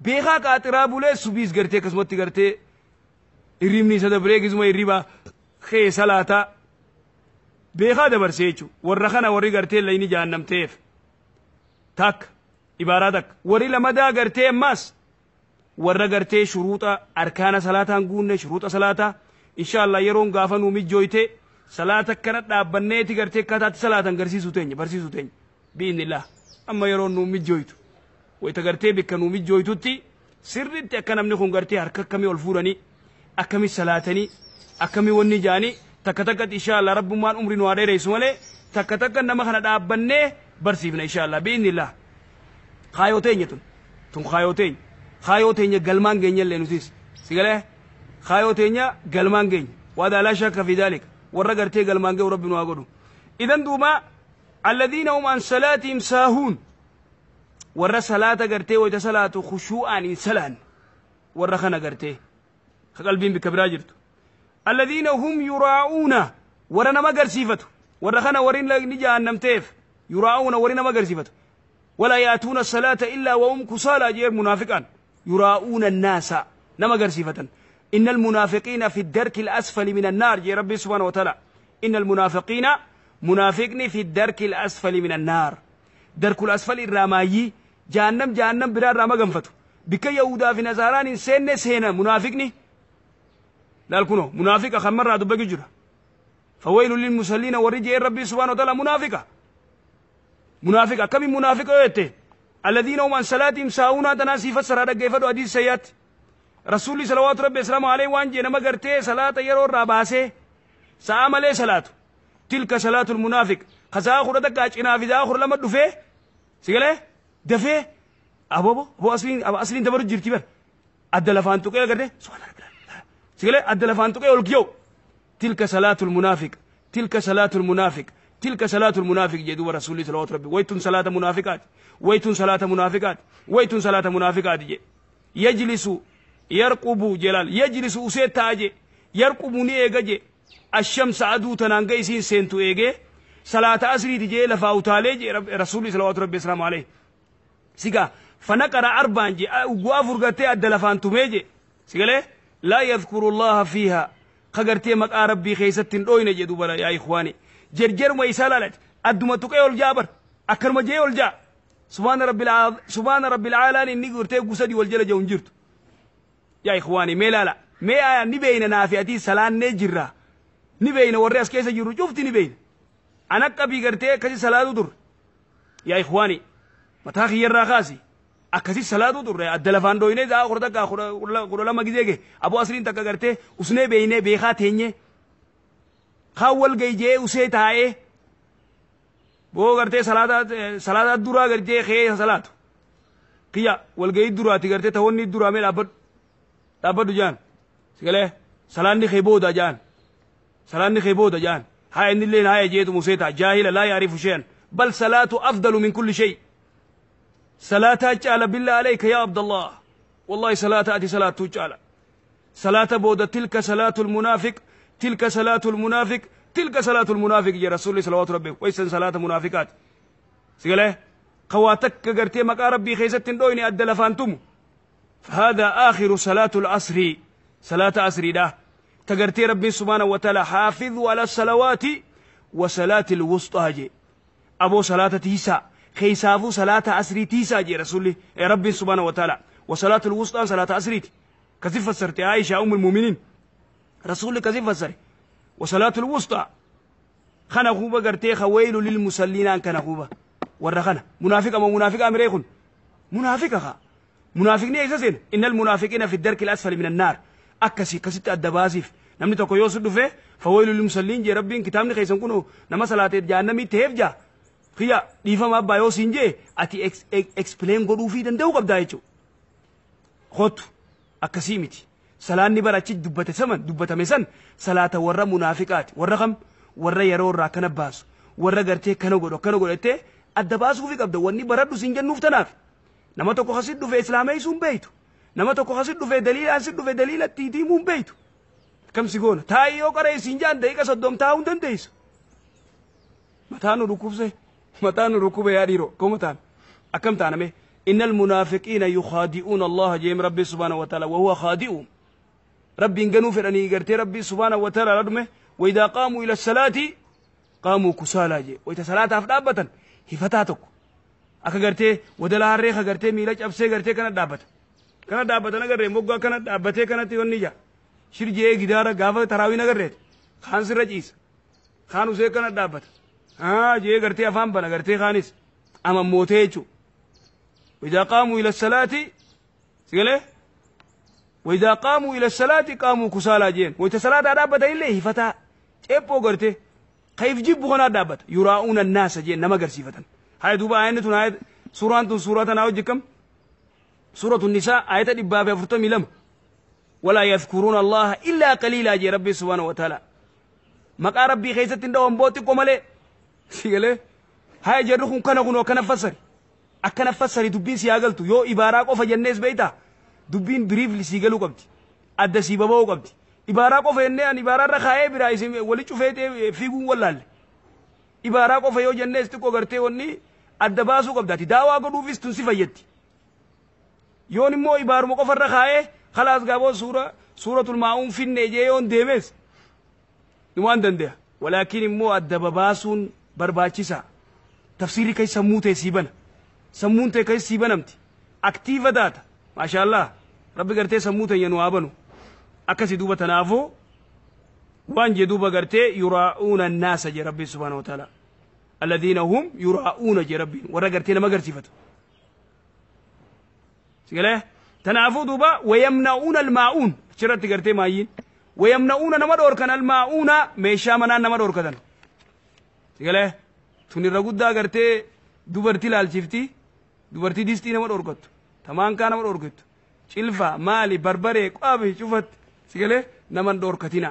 S1: beekaa qaaxiraa bulee subiis gartee akkasumatti gartee irribni isa dabree gisuma irriba kee salaataa beekaa dabarsee jechuudha warra kana warri gartee layni jaannamteef takka ibaaraa takka warri lamadaa gartee ammaas warra gartee shuruuxa arkaana salaataan guunne shuruuxa salaataa inshaallah yeroon gaafa nuu mijjooyte salaata akkana dhaabbanneeti gartee akkataatti salaatan garsiisuu teenya barsiisuu teenya bi'inillah amma yeroon nuu mijjooytu wayita gartee bikka nuu mijjooytutti sirritti akka namni kun gartee harka akkamii ol fuudhanii akkamii salaatanii akkamii wanni jaanii takka takkatti inshaallah rabbummaan umri nu haadheereysu malee takka takka nama kana dhaabbannee barsiifna inshaallah bi'inillah kaayoo teenya tun tun kaayoo teenya kaayoo teenya galmaan geenya illee nutis sigalee kaayoo teenya galmaan geenya وهذا لا شك في ذلك والرجل تيجا المانجو ربنا وأقوله إذا دوما الذين هم عن صلاتهم ساهون ورا صلاة قرتي وإذا صلاة خشوعا إنسلان ورا خنا قرتي قلبين بكبرا جرتو الذين هم يراعون ورا نما قرسيفتو ورا خنا ورين نجا نمتيف يراعون ورا نما قرسيفتو ولا يأتون الصلاة إلا وهم كسالى جير منافقان يراؤون الناس نما قرسيفة إن المنافقين في الدرك الأسفل من النار يا ربي سبحانه وتعالى إن المنافقين منافقني في الدرك الأسفل من النار درك الأسفل الرامايي جهنم جهنم برا راما قنفتو بك يهودا في نزاران سين سينا منافقني لا الكونو منافق خمر دبا جرا فويل للمسلين ورجع ربي سبحانه وتعالى منافقة منافقة كم منافقة يتي الذين هم عن صلاتهم ساهون تناسي فسر هذا كيف هذا حديث سيات رسولي صلوات ربي السلام عليه وان جنما غرتي صلاه يرو رباسه سام عليه صلاه تلك صلاه المنافق خزا آخر خردك اچنا في ذا آخر لما دفه سيقال ايه دفه ابو ابو اصلين ابو اصلين دبر جرتي بر ادل فانتو كي غرتي سبحان الله سيقال سيله ادل فانتو كي تلك صلاه المنافق تلك صلاه المنافق تلك صلاة المنافق جدو رسول الله صلى الله عليه وسلم ويتون صلاة منافقات ويتون صلاة منافقات ويتون صلاة منافقات جي يجلس يرقب جلال يجلس أسيت تاجي يرقب نيجا جي الشمس عدو سين سنتو إيجي صلاة أسري تجي تالي جي رسول الله صلى الله عليه وسلم عليه سيكا فنقر أربعا جي وغافر قتي أدلفان تميجي لي لا يذكر الله فيها قَغَرْتِي مقا ربي خيستن روين جدوب يا إخواني jarjaruma isaa laalati adduma tuqee ol jaa bar akkanuma jee ol jaa subhaana rabbil caalaan inni gortee gusadii wal jala ja'u hin jirtu yaa ikhwaani mee laala mee aya ni beeyna naafi atii salaannee jirraa ni beeyna warri as keessa jirru cufti ni beeyna an akka bii gartee akkasi salaatu turre yaa ikhwaani mataa kiyyarraa kaasi akkasi salaatu turre adda lafaan dooyne daa kudha takka kudha lama gizeege aboo asriin takka gartee usnee beeynee beekaa teenyee haa wal gayjee usee taa'ee boo gartee salaataa duraa garjee kee salaatu kiyya wal gayii duraati gartee ta wanni duraamee dhaabbadhu dhaabbadhu jaan sigalee salaanni kee booda jaan salaanni kee booda jaan haa inni illeen haa ejeetu musee ta'a jaahila laa yaarifu shean bal salaatu afdalu min kulli shay salaataa caala billa aleyka yaa abdallah wallahi salaata ati salaattuu caala salaata booda tilka salaatu lmunaafiq تلك صلاة المنافق تلك صلاة المنافق يا رسول الله صلوات ربي ويسن صلاة منافقات سيقول قواتك إيه؟ قرتي مكا ربي خيزت دويني فانتم فهذا آخر صلاة العصر صلاة عصر ده تقرتي ربي سبحانه وتعالى حافظ على الصلوات وصلاة الوسطى جي أبو صلاة تيسا خيسافو صلاة عصر تيسا جي رسول الله ربي سبحانه وتعالى وصلاة الوسطى صلاة عصر كثيف فسرت عائشة أم المؤمنين رسول كذب فسر وصلاة الوسطى خنا خوبا قرتي خويل للمسلين أن كان خوبا ورخنا منافق أما منافق أمر يكون منافق خا منافق نيجي سين إن المنافقين في الدرك الأسفل من النار أكسي كسيت الدبازيف نمني تكو يوسف دفه فويل للمسلين جي ربي كتابني خيسن كنو نما صلاة جهنمي تهف جا خيا ديفا ما بايو جي أتي اكس اكس إكسبلين قدوفي دندو قبدا يجو خوتو أكسي متي salaanni barachi dubbate saman dubbatame san salaata warra munaafiqaati warra kam warra yeroo irraa kana baasu warra gartee kana godhu akkana godhattee adda baasuufi qabda wanni baradhu siin jennuuf tanaaf nama tokko kasit dhufe islaamee sun beeytu nama tokko kasit dhufe daliila asit dhufe daliila tiitii muun beeytu kam si goona taa'ii yoo qaree siin jaan daqiiqa soddom taa'uu hin dandeessu mataa nu dhukkubse mataa nu dhukkube yaa dhiiroo kuma taana akkam taaname إن المنافقين يخادئون الله جيم ربي سبحانه وتعالى وهو خادئهم ربي انقنوا فراني قرتي ربي سبحانه وتعالى ردمه وإذا قاموا إلى الصلاة قاموا كسالة جي وإذا صلاة أفضابة هي فتاتك أكا قرتي ودلا هاريخ قرتي ميلاج أبسي قرتي كانت دابت كانت دابت أنا قرتي موقع كانت دابتي كانت يونيجا شير جيه قدارة قافة تراوينة قرتي خانس رجيس خانو سي إيه كانت دابت ها جيه قرتي أفهم بنا قرتي خانس أما موتيجو وإذا قاموا إلى الصلاة سيقول وإذا قاموا إلى الصلاة قاموا كسالا جين وإذا صلاة دابت إليه فتا إبو قرتي خيف جيب بغنا دابت يراؤون الناس جين نما قرسي فتن هاي دوبا آيان تون آيات سورة تون سورة ناوجي كم سورة النساء آيات الإباب يفرطمي لم ولا يذكرون الله إلا قليلا جي ربي سبحانه وتعالى مقا ربي خيست دوان بوتي قمالي سيقلي هاي جرخون كان غنو فسري أكنا فسري تبين سياغلتو يو إبارة قف بيتا dubbiin biriif sii galuu qabdi adda sii baba'uu qabdi ibaaraa qofa jennee ani ibaaraarra kaa'ee biraa isin wali cufeetee fiiguun wallaalle ibaaraa qofa yoo jennee xiqqoo gartee wanni adda baasuu qabdaati daawaa godhuufis tun si fayyaddi yoon immoo ibaaruma qofarra kaa'ee khalaas gaaboo suura suuratul maa'uun finne jee yoon deemes waan danda'a walaakiin immoo adda babaasuun barbaachisa tafsirii kai sammuu ta'e sii bana sammuun ta'e kai sii banamti aktiiva taata maashaa allah rabbi gartee sammuu tayyan waa banu akkasi duuba tanaafoo waan jee duuba gartee yuraa'uuna annaasa jee rabbiin subhaana wa taala alladiina hum yuraa'uuna jee rabbiin warra gartee nama agarsiifatu sigalee tanaafuu duuba wayamna'uuna almaa'uun achirratti gartee maayyiin wayamna'uuna nama dhoorkan almaa'uuna meeshaa manaan nama dhoorkatan sigalee tun irra guddaa gartee dubartii laalchifti dubartii distii nama dhoorkattu tamaan kaa nama dhoorkattu cilfaa maali barbaree qaabii cufatti sigalee naman dhoorkatina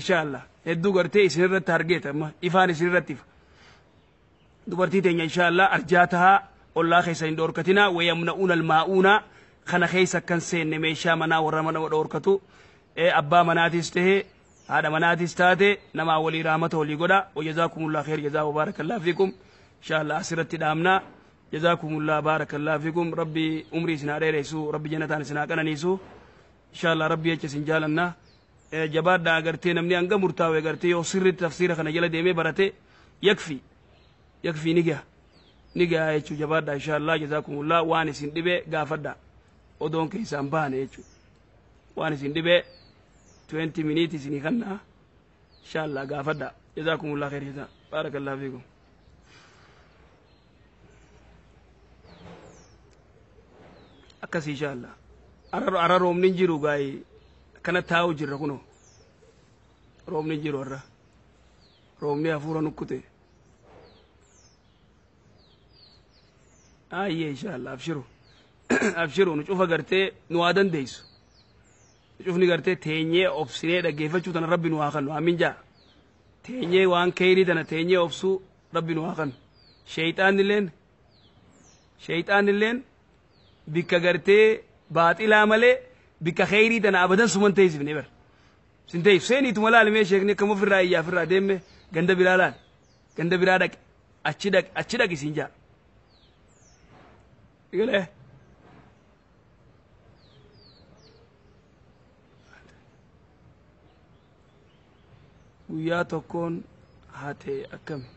S1: inshaallah hedduu gartee isinirratti argeeta ifaan isinirratti ifa dubartii teenya inshaallah arjaa tahaa ollaa keessa hin dhoorkatina wayamna'uuna almaa'uuna kana keessa akkan seenne meeshaa manaa warra mana dhoorkatu abbaa manaatis tahee haadha manaatis taate namaa walii raamata walii godha wajazaakumullaa kheer jazaa wabaarakallah fiikum inshaallah asirratti dhaamnaa جزاكم الله بارك الله فيكم ربي عمري سنا ريسو ربي جنتان سنا كننيسو إن شاء الله ربي يجسن جالنا إيه، جبادة أغرتي نمني أنغا مرتاوي أغرتي يو سر التفسير خنا جلا ديمي براتي يكفي يكفي نيجا نيجا يجو جبادة إن شاء الله جزاكم الله واني سندبي غافدا ودون كي سامبان يجو واني سندبي 20 minutes ni kanna إن شاء الله غافدا جزاكم الله خير بارك الله فيكم akkasii jaalla ara roobni jiru gaa'ee akkana taa'u jirra kunoo roobni jiru har'a roobni hafuura nukkute ayyee inshaalla abshiru abshiru nu cufa gartee nu waa dandeeysu cufni gartee teenyee obsinee dhaggeeffachuu tana rabbi nu haa kannu amin jaa teenyee waan keeyrii tana teenyee obsuu rabbi nu haa kannu sheeyxaanilleen sheeyxaanilleen bikka gartee baaxilaa malee bikka khayrii tana abadan suman teessifne bar sin teeyif seeniituma laalmee sheekni akkam ofirraa iyyaa ofirraa deemme ganda biraa laal ganda biraa dhaqe achi dhaqe achi dhaqe siin jaa galee guyyaa tokkoon haa ta'e akkami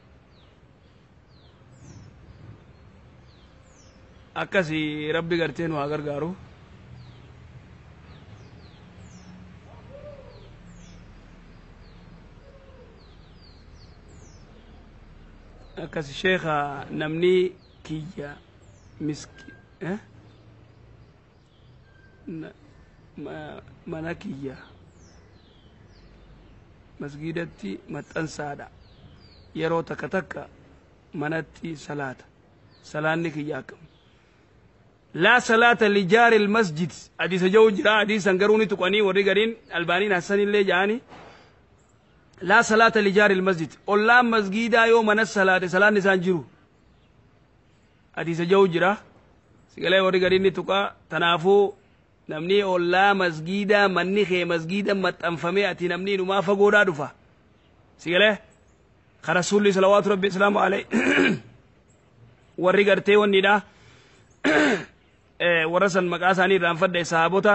S1: akkasii rabbi gartee nu haa gargaaru akkas sheeka namni kiyya miski mana kiyya masgidatti maxxansaadha yeroo takka takka manatti salaata salaanni kiyya akkam لا صلاة لجار المسجد حديث جو جرا حديث انقروني تقني ورقرين البانين حسن اللي جاني لا صلاة لجار المسجد ولا مسجد يوم من الصلاة صلاة نسان جرو حديث جو جرا سيقلي ورقرين تقا تنافو namni ولا مسجد مني خي مسجد maxxanfame ati namni dhumaa fagoodhaa dhufa si galee ka rasuulli salawaatu rabbi islaamu alei warri warra san maqaa isaanii irraanfadhe sahabota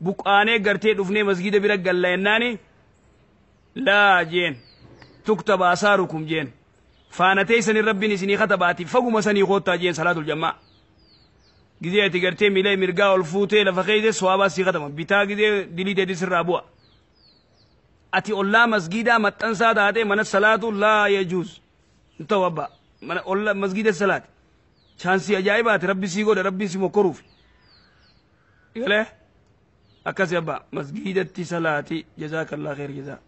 S1: buqqaanee gartee dhufnee masgida bira galla yennaani laa jeen tuktaba asaarukum jeen faana teeysanin rabbiin isinii katabaati faguma sanii koottaa jeen salaatul jammaa gizee ati gartee miilee mirgaa ol fuutee lafa keeyse sowaabaa sii katama bitaa gizee diliiteeti sirraa bu'a ati ollaa masgidaa maxxansaa taatee mana salaatu laa yajuuz ta'u abba masgida salaati chaansii ajaa'ibaati rabbi sii godha rabbi si mokkoruuf galee akkasi abbaa masgiidatti salaati jazaakallaa kheer jazaa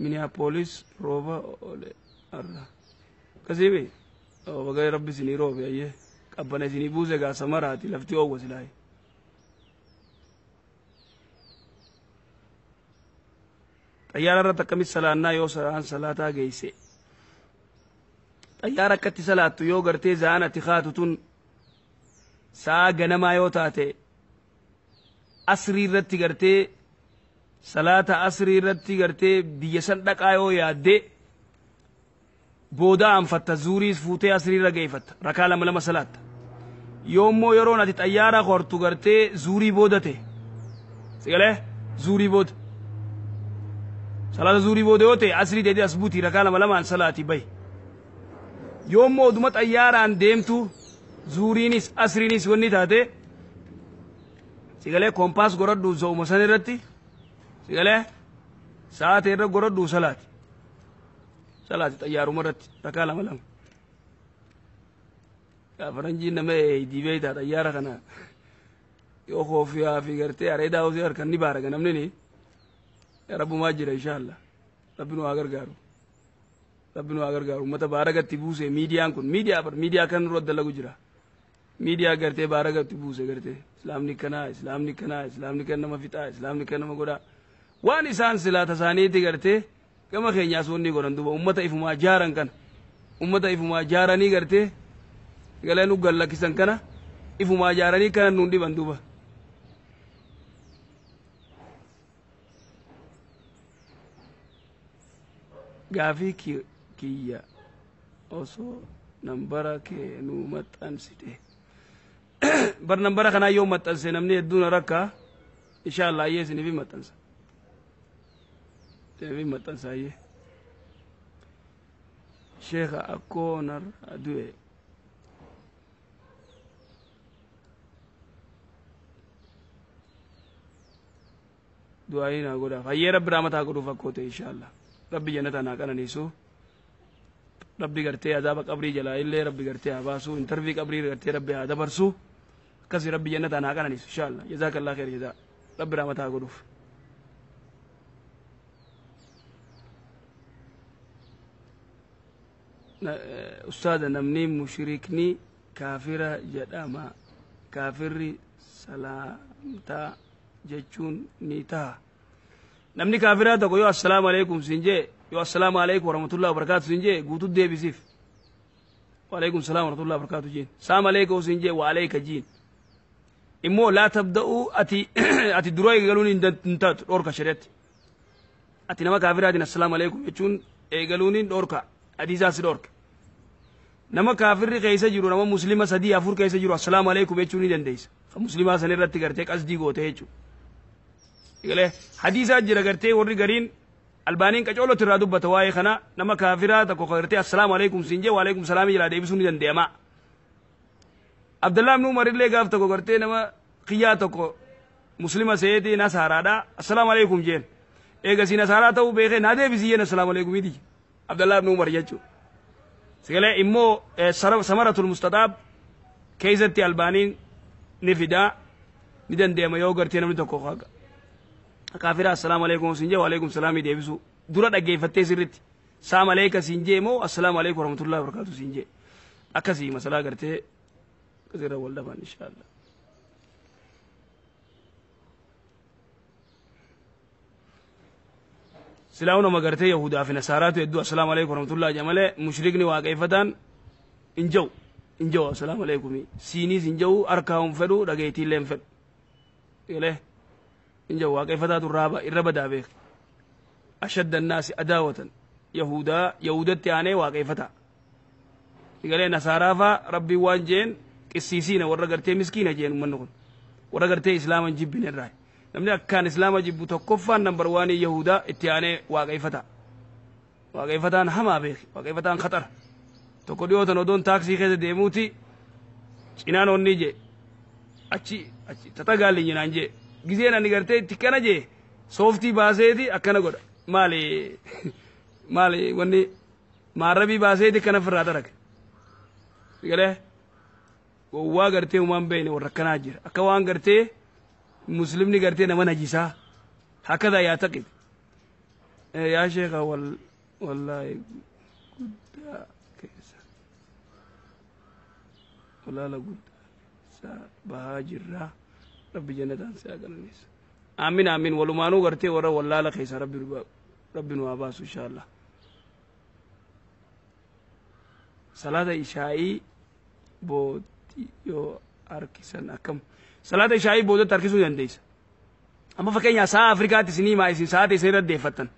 S1: minneapolis rooba ole arra akkasii be wagay rabbi isinii roobe ayye qabbana isinii buuse gaa samaraati lafti oowwa silaaye xayyaara irratti akkamit salaannaa yoo salaan salaataa geeyse xayyaara akkatti salaattu yoo gartee za'aan ati kaatu tun sa'aa ganamaa yoo taate asrii irratti gartee salaata asrii irratti gartee biyya san dhaqaa yoo yaadde booda anfatta zuuriis fuutee asrii irra geeffatta rakaa lama lama salaatta yoommoo yeroon ati xayyaara hortu gartee zuurii boodate sigalee zuurii booda salaata zuurii booda yoo ta'e asrii deedee as buutii rakaa lama lamaan salaati bayi yoommoo oduma xayyaaraan deemtu zuuriinis asriinis wanni taate sigalee kompaas goradhuu zo'uma san irratti sigalee sa'aate irra goradhuu salaati salaati xayyaaruma irratti rakaa lama lama yaa faranjiin nama dibee taa xayyaara kana yoo koofiyaa fi gartee areedaa osoo harkan ni baara ganamnini rabbumaa jira insha allah rabbi nu haa gargaaru rabbinu nu haa gargaaru ummata baara gatti buuse miidiyaan kun miidiyaa bar miidiyaa kan rodda lagu jira miidiyaa gartee baara gatti buuse gartee islaamni kanaa islaamni kanaa islaamni kan nama fixaa islaamni kan nama godhaa waan isaan silaa tasaaniiti gartee gama keenyaas wanni godhan duba ummata ifumaa jaaran kana ummata ifumaa jaaranii gartee galee nu gallakkisan kana ifumaa jaaranii kana nuun dhiban duba gaafii kiyya oso nambara kee nuu maxxansite bar nambara kanaa yoo maxxanse namni hedduun rakka insha allah ayyee isiniif maxxansa isiniif maxxansa ayyee sheeka akkoo narraa du'e du'aayi naa godhaaf hayyee rabbi raamataa godhuuf akkoo insha allah rabbi jannata naa rabbi gartee azaaba qabrii jalaa illee rabbi gartee habaasuu intarvii qabrii gartee rabbi haa dabarsuu akkasi rabbi janna tanaa qananiisu inshaallah jazaakallaa kheer jazaa rabbi raamataa godhuuf ustaada namni mushrikni kaafira jedhama kaafirri salaamtaa jechuun ni taha namni kaafiraa tokko yoo assalaamu alaikum siin jee yoo assalaamu alaikum warahmatullahi wabarakaatu sin jee guutu deebisiif waalaikum salaam warahmatullahi wabarakaatu jiin saam aleika sin jee wa aleika jiin immoo laa tabda'uu ati ati dura eegaluun hin taatu dhoorka shari'atti ati nama kaafiraatiin assalaamu alaikum jechuun eegaluun hin dhoorka hadiisaa si dhoorka nama kaafirri keessa jiru nama muslima sadii afur keessa jiru assalaamu alaikum jechuun ni dandeessa kan muslimaa san irratti gartee qasdii goote jechuudha. Hadiisaa jira gartee warri gariin albaaniin qacoolot irraa dubbata waa'ee kana nama kaafiraa takko qagartee assalaamu alaikum siin jee waalaikum salaamii jalaa deebisuu ni dandeema abdallaa ibnu umarillee gaaf tokko gartee nama kiyyaa tokko muslima seetii nasaaraadha assalaamu alaikum jeen eegasii nasaaraa ta'uu beekee naa deebisii jeen assalaamu alaikumiti abdallaa ibnu umar jechuu sagalee immoo samaratul mustataab keeysatti albaaniin ni fidaa ni dandeema yoo gartee namni tokko qaga kaafira assalaamu alaikum siin jee waalaikum salaamii deebisu dura dhaggeeffattee sirritti saam aleeka siin jee moo assalaamu alaikum warahmatullahi wabarakaatu siin jee akkasii masalaa gartee kasirra wal dhabaan inshaallah silaa unama gartee yahudaa fi nasaaraatu hedduu assalaamu alaikum warahmatullahi jee malee mushrikni waaqeeffataan in jau in jau assalaamu alaikumii siiniis in jau harkaa hin fedhu dhageetiillee hin fedhu إن ذات الرابع الربدا دابيخ أشد الناس أداوة يهودا يهودت يعني ذات يقول لنا سارافا ربي جين قسيسين ورقرتي مسكينة جين منغن ورقرتي إسلاما جبين الراي نمنا كان إسلاما جبو تكفا نمبر واني يهودا اتياني واقفتا waaqeffataan hamaa beeki waaqeffataan khaxara tokko dhiyootan odoon taaksii keessa deemuuti cinaan onni jee achi achi تتقال nyinaan jee giseen ani gartee itti kana jee sooftii baaseeti akkana godha maali maali wanni maarrabii baaseeti kana firraa darage galee gowwaa gartee umaan beeyne warra akkanaa jira akka waan gartee muslimni gartee nama najisaa hakada yaa taqib yaa sheekha wallaahi guddaa keessa walaala guddaa bahaa jirraa rabbi jannatan si agaraniisa aamin aamin walumaanuu gartee warra wallaala keessa rabbi nu haa baasu insha allah salaata ishaa'ii boodii yoo harkisan akkam salaata ishaa'ii boodatti harkisuu dandeessa amma fakkeenyaa sa'a afrikaatti isinii maa isin sa'aate isin irratti deeffattan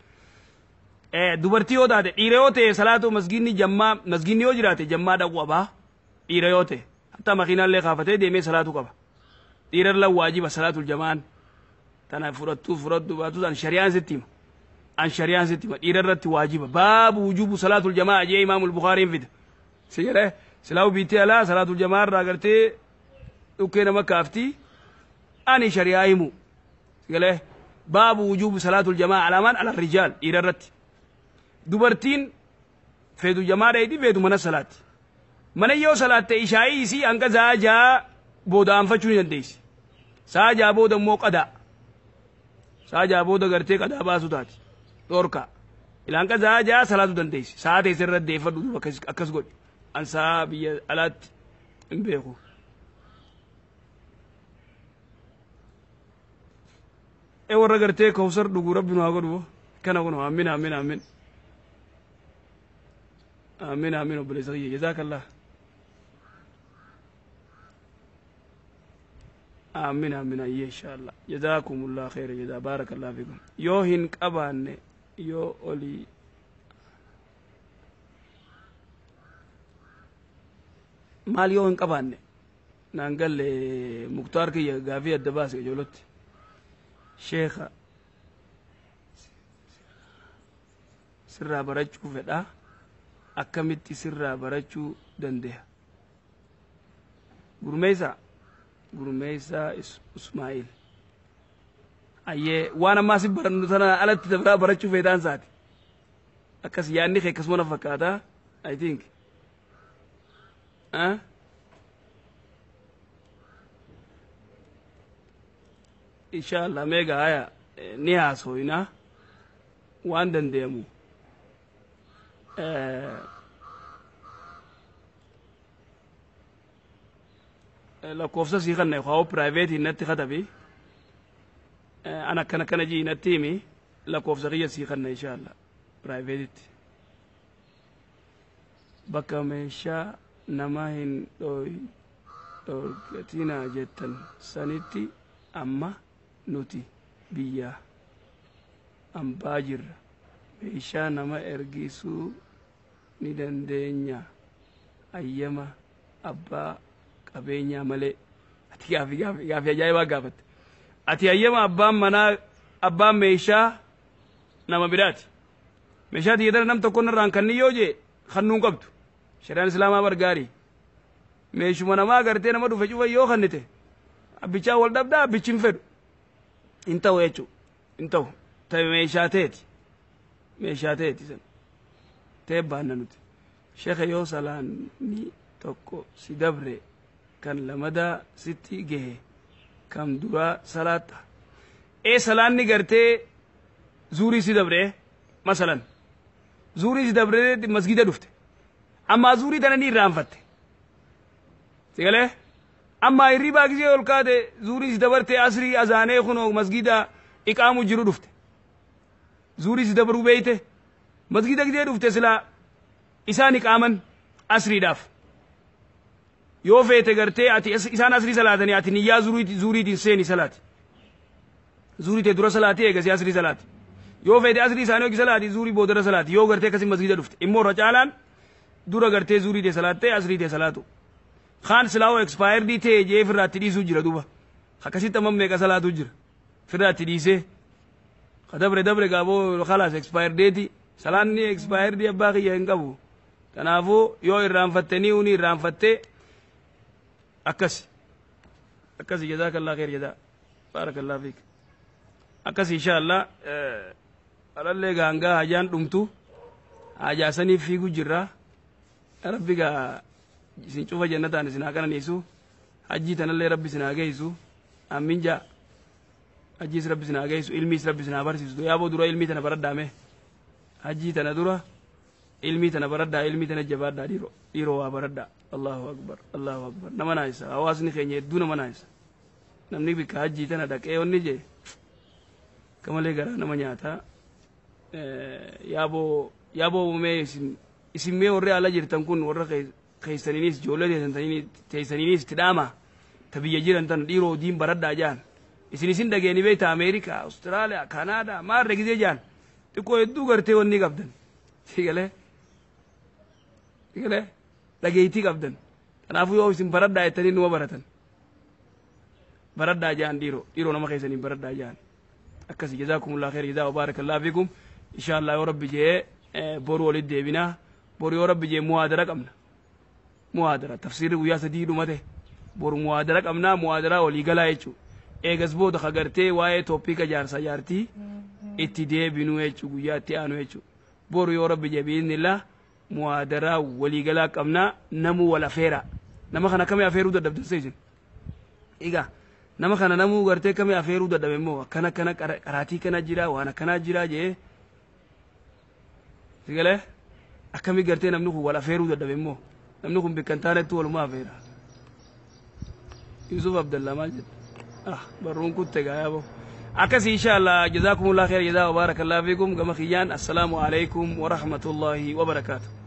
S1: dubartii yoo taate dhiira yoo ta'e salaatu masgiinni jammaa masgiinni yoo jiraate jammaa dhaqu qabaa dhiira yoo ta'e hatta makiinaallee kaafatee deemee salaatu qaba dhiirarra waajiba salaatul jamaan tana fudhattuu fudhadhu baatus an shari'aan sitti hima an shari'aan sitti hima dhiirarratti waajiba baabu wujubu salaatul jamaa jee imaamul bukaariin fida si jedhe silaawu biittee alaa salaatul jamaa irraa gartee dhukkee nama kaafti ani shari'aa himu si jedhe baabu wujubu salaatul jamaa alaamaan ala rijaal dhiirarratti dubartiin feedu jamaa dheedhi feedu mana salaatti mana yoo salaatte ishaa'ii isii hanga zaajaa booda anfachuu ni dandeessi saa ajaa booda immoo qadaa saa ajaa booda gartee qadaa baasuu taati dhoorkaa ilaan qadaa ajaa salaatu dandeessi saa ta'e sirratti deeffadhu akkas godhi an saa biyya alaatti hin beeku. e warra gartee kawsar dhugu rabbi nu haa godhu kana godhu amin amin amin amin amin obboleessa kiyya jazaaka allah آمين آمين إن شاء الله جزاكم الله خير جزا بارك الله فيكم يو هن قبان يو أولي maal yoo hin qabaanne naan galle muktaar kiyya gaafii adda baase ijolotti sheeka sirraa barachuu fedhaa akkamitti sirraa barachuu dandeeha gurmeeysaa gurmaysaa ismaa'iil aye waana masi baranutana alatti dabraa barachuu feetaansaati akkas yaanni kee kasumana fakkaata i think insha allah meega haya eh, ni haasoyna waan dandeemu eh, lakkoofsa sii kanna haa private natti katabi an akkana kana jii natti himi lakkoofsa kiyya sii kanna inshaalla privatitti bakka meeshaa nama hin dhorgatinaa jettan sanitti amma nuti biyya ambaa jirra meeshaa nama ergisuu ni dandeenya ayyama abbaa qabeenya malee ati gaafi gaafi gaafi ajaa'ibaa gaafatte ati hayyama abbaan manaa abbaan meeshaa nama biraati meeshaa tiyyatana nam tokkon irraan kanni yoo jee kannuun qabdu shari'aan islaamaa bargaarii meeshuma namaa gartee nama dhufe cufa yoo kannite abbichaa wal dhabdaa abbichi fedhu hin ta'u jechuu hin ta'u ta'e meeshaa teeti meeshaa teeti san ta'e baanna nuti sheekha yoo salaanni tokko si dabre kan lamadaa sitti gahe kan duraa salaatta ee salaanni gartee zuurii si dabre masalan zuurii si dabre masgida dhufte ammaa zuurii tana ni irraanfatte sigalee ammaa hirribaa gisee ol kaate zuurii si dabarte asrii azaanee kuno masgida iqaamu jiru dhufte zuurii si dabruu beeyte masgida gisee dhufte silaa isaan iqaaman asriidhaaf yoo feete gartee ati isaan asrii salaatanii ati niyyaa zuriitiin seeni salaati zuriite dura salaati eegasee asrii salaati yoo feete asrii isaanii hogi salaati zurii boodara salaati yoo gartee akkasii masgida dhufte immoo irra caalaan dura gartee zuriite salaattee asriite salaatu kaan silaawoo ekspaayirdii ta'e jee firraatti dhiisuu jira duba akkasitti amma meeqa salaatu jira firraatti dhiisee kadabre dabre gaaboo khalaas ekspaayirdeti salaanni ekspaayirdii abbaa kiyya hin qabu kanaafuu yoo irraanfattanii uni irraanfattee أكسي أكسي جزاك الله خير جزاء بارك الله فيك أكسي إن شاء الله ألا غانغا هجان دمتو هاجا سني فيكو جرا ربي غا سنشوف جنة أنا سناكنا نيسو حجي تنالي ربي سناكيسو أمين جا حجيس ربي سناكيسو علمي ربي سنابرسيسو يا بو درا علمي تنبرد دامه حجي تنادرا علمي تنبرد دا علمي تنجباد دا ديرو ديرو وابرد دا allahu akbar allahu akbar namanaysa hawaasni keenya hedduu namanaysa namni bika hajjii tana dhaqee onni jee kamalee garaa nama nyaataa yaaboo yaaboo uumee isin isin mee warri ala jirtan kun warra keeysaniinis ijoollee teeysaniinis itti dhaama ta biyya jiran tan dhiiroo diin baradhaa jaan isin isin dhageeni beeyta ameerikaa awustiraaliyaa kaanaadaa maarre gisee jaan xiqqoo hedduu gartee wanni qabdan tigale tigale dhageeytii qabdan kanaafuu yoo isin baradhaa jettanii numa baratan baradhaa jahan dhiiroo dhiiroo nama keessaniin baradhaa jahan akkasi jazaakumullaa khair jazaa wabaarakallah fiikum inshaa allah yoo rabbi jee boru walit deebinaa boru yoo rabbi jee muhaadara qabna muhaadara tafsirri guyyaa sadii dhumate boru muhaadara qabnaa muhaadaraa walii galaa jechuu eegas booda kagartee waa'ee toppiika jaarsa jaartii itti deebinuu jechuu guyyaa itti aanu jechuu boru yoo rabbi jee biiznillah muwaadara waliigalaa qabnaa namuu wal afeera nama kana kami afeeruu dadhabdansa isin iga nama kana namuu gartee kami afeeruu dadhabe immoo akkana akkana qaraatii kana jira waan akkanaa jira jee sigale akkami gartee namni kun wal afeeruu dadhabe immoo namni kun bikkan taanetti walumaa afeera yusuf abdallaa maal jedhe ah barruun kutte gaayaa bahu أكسي إن شاء الله جزاكم الله خير جزاء وبارك الله فيكم كما خيان السلام عليكم ورحمة الله وبركاته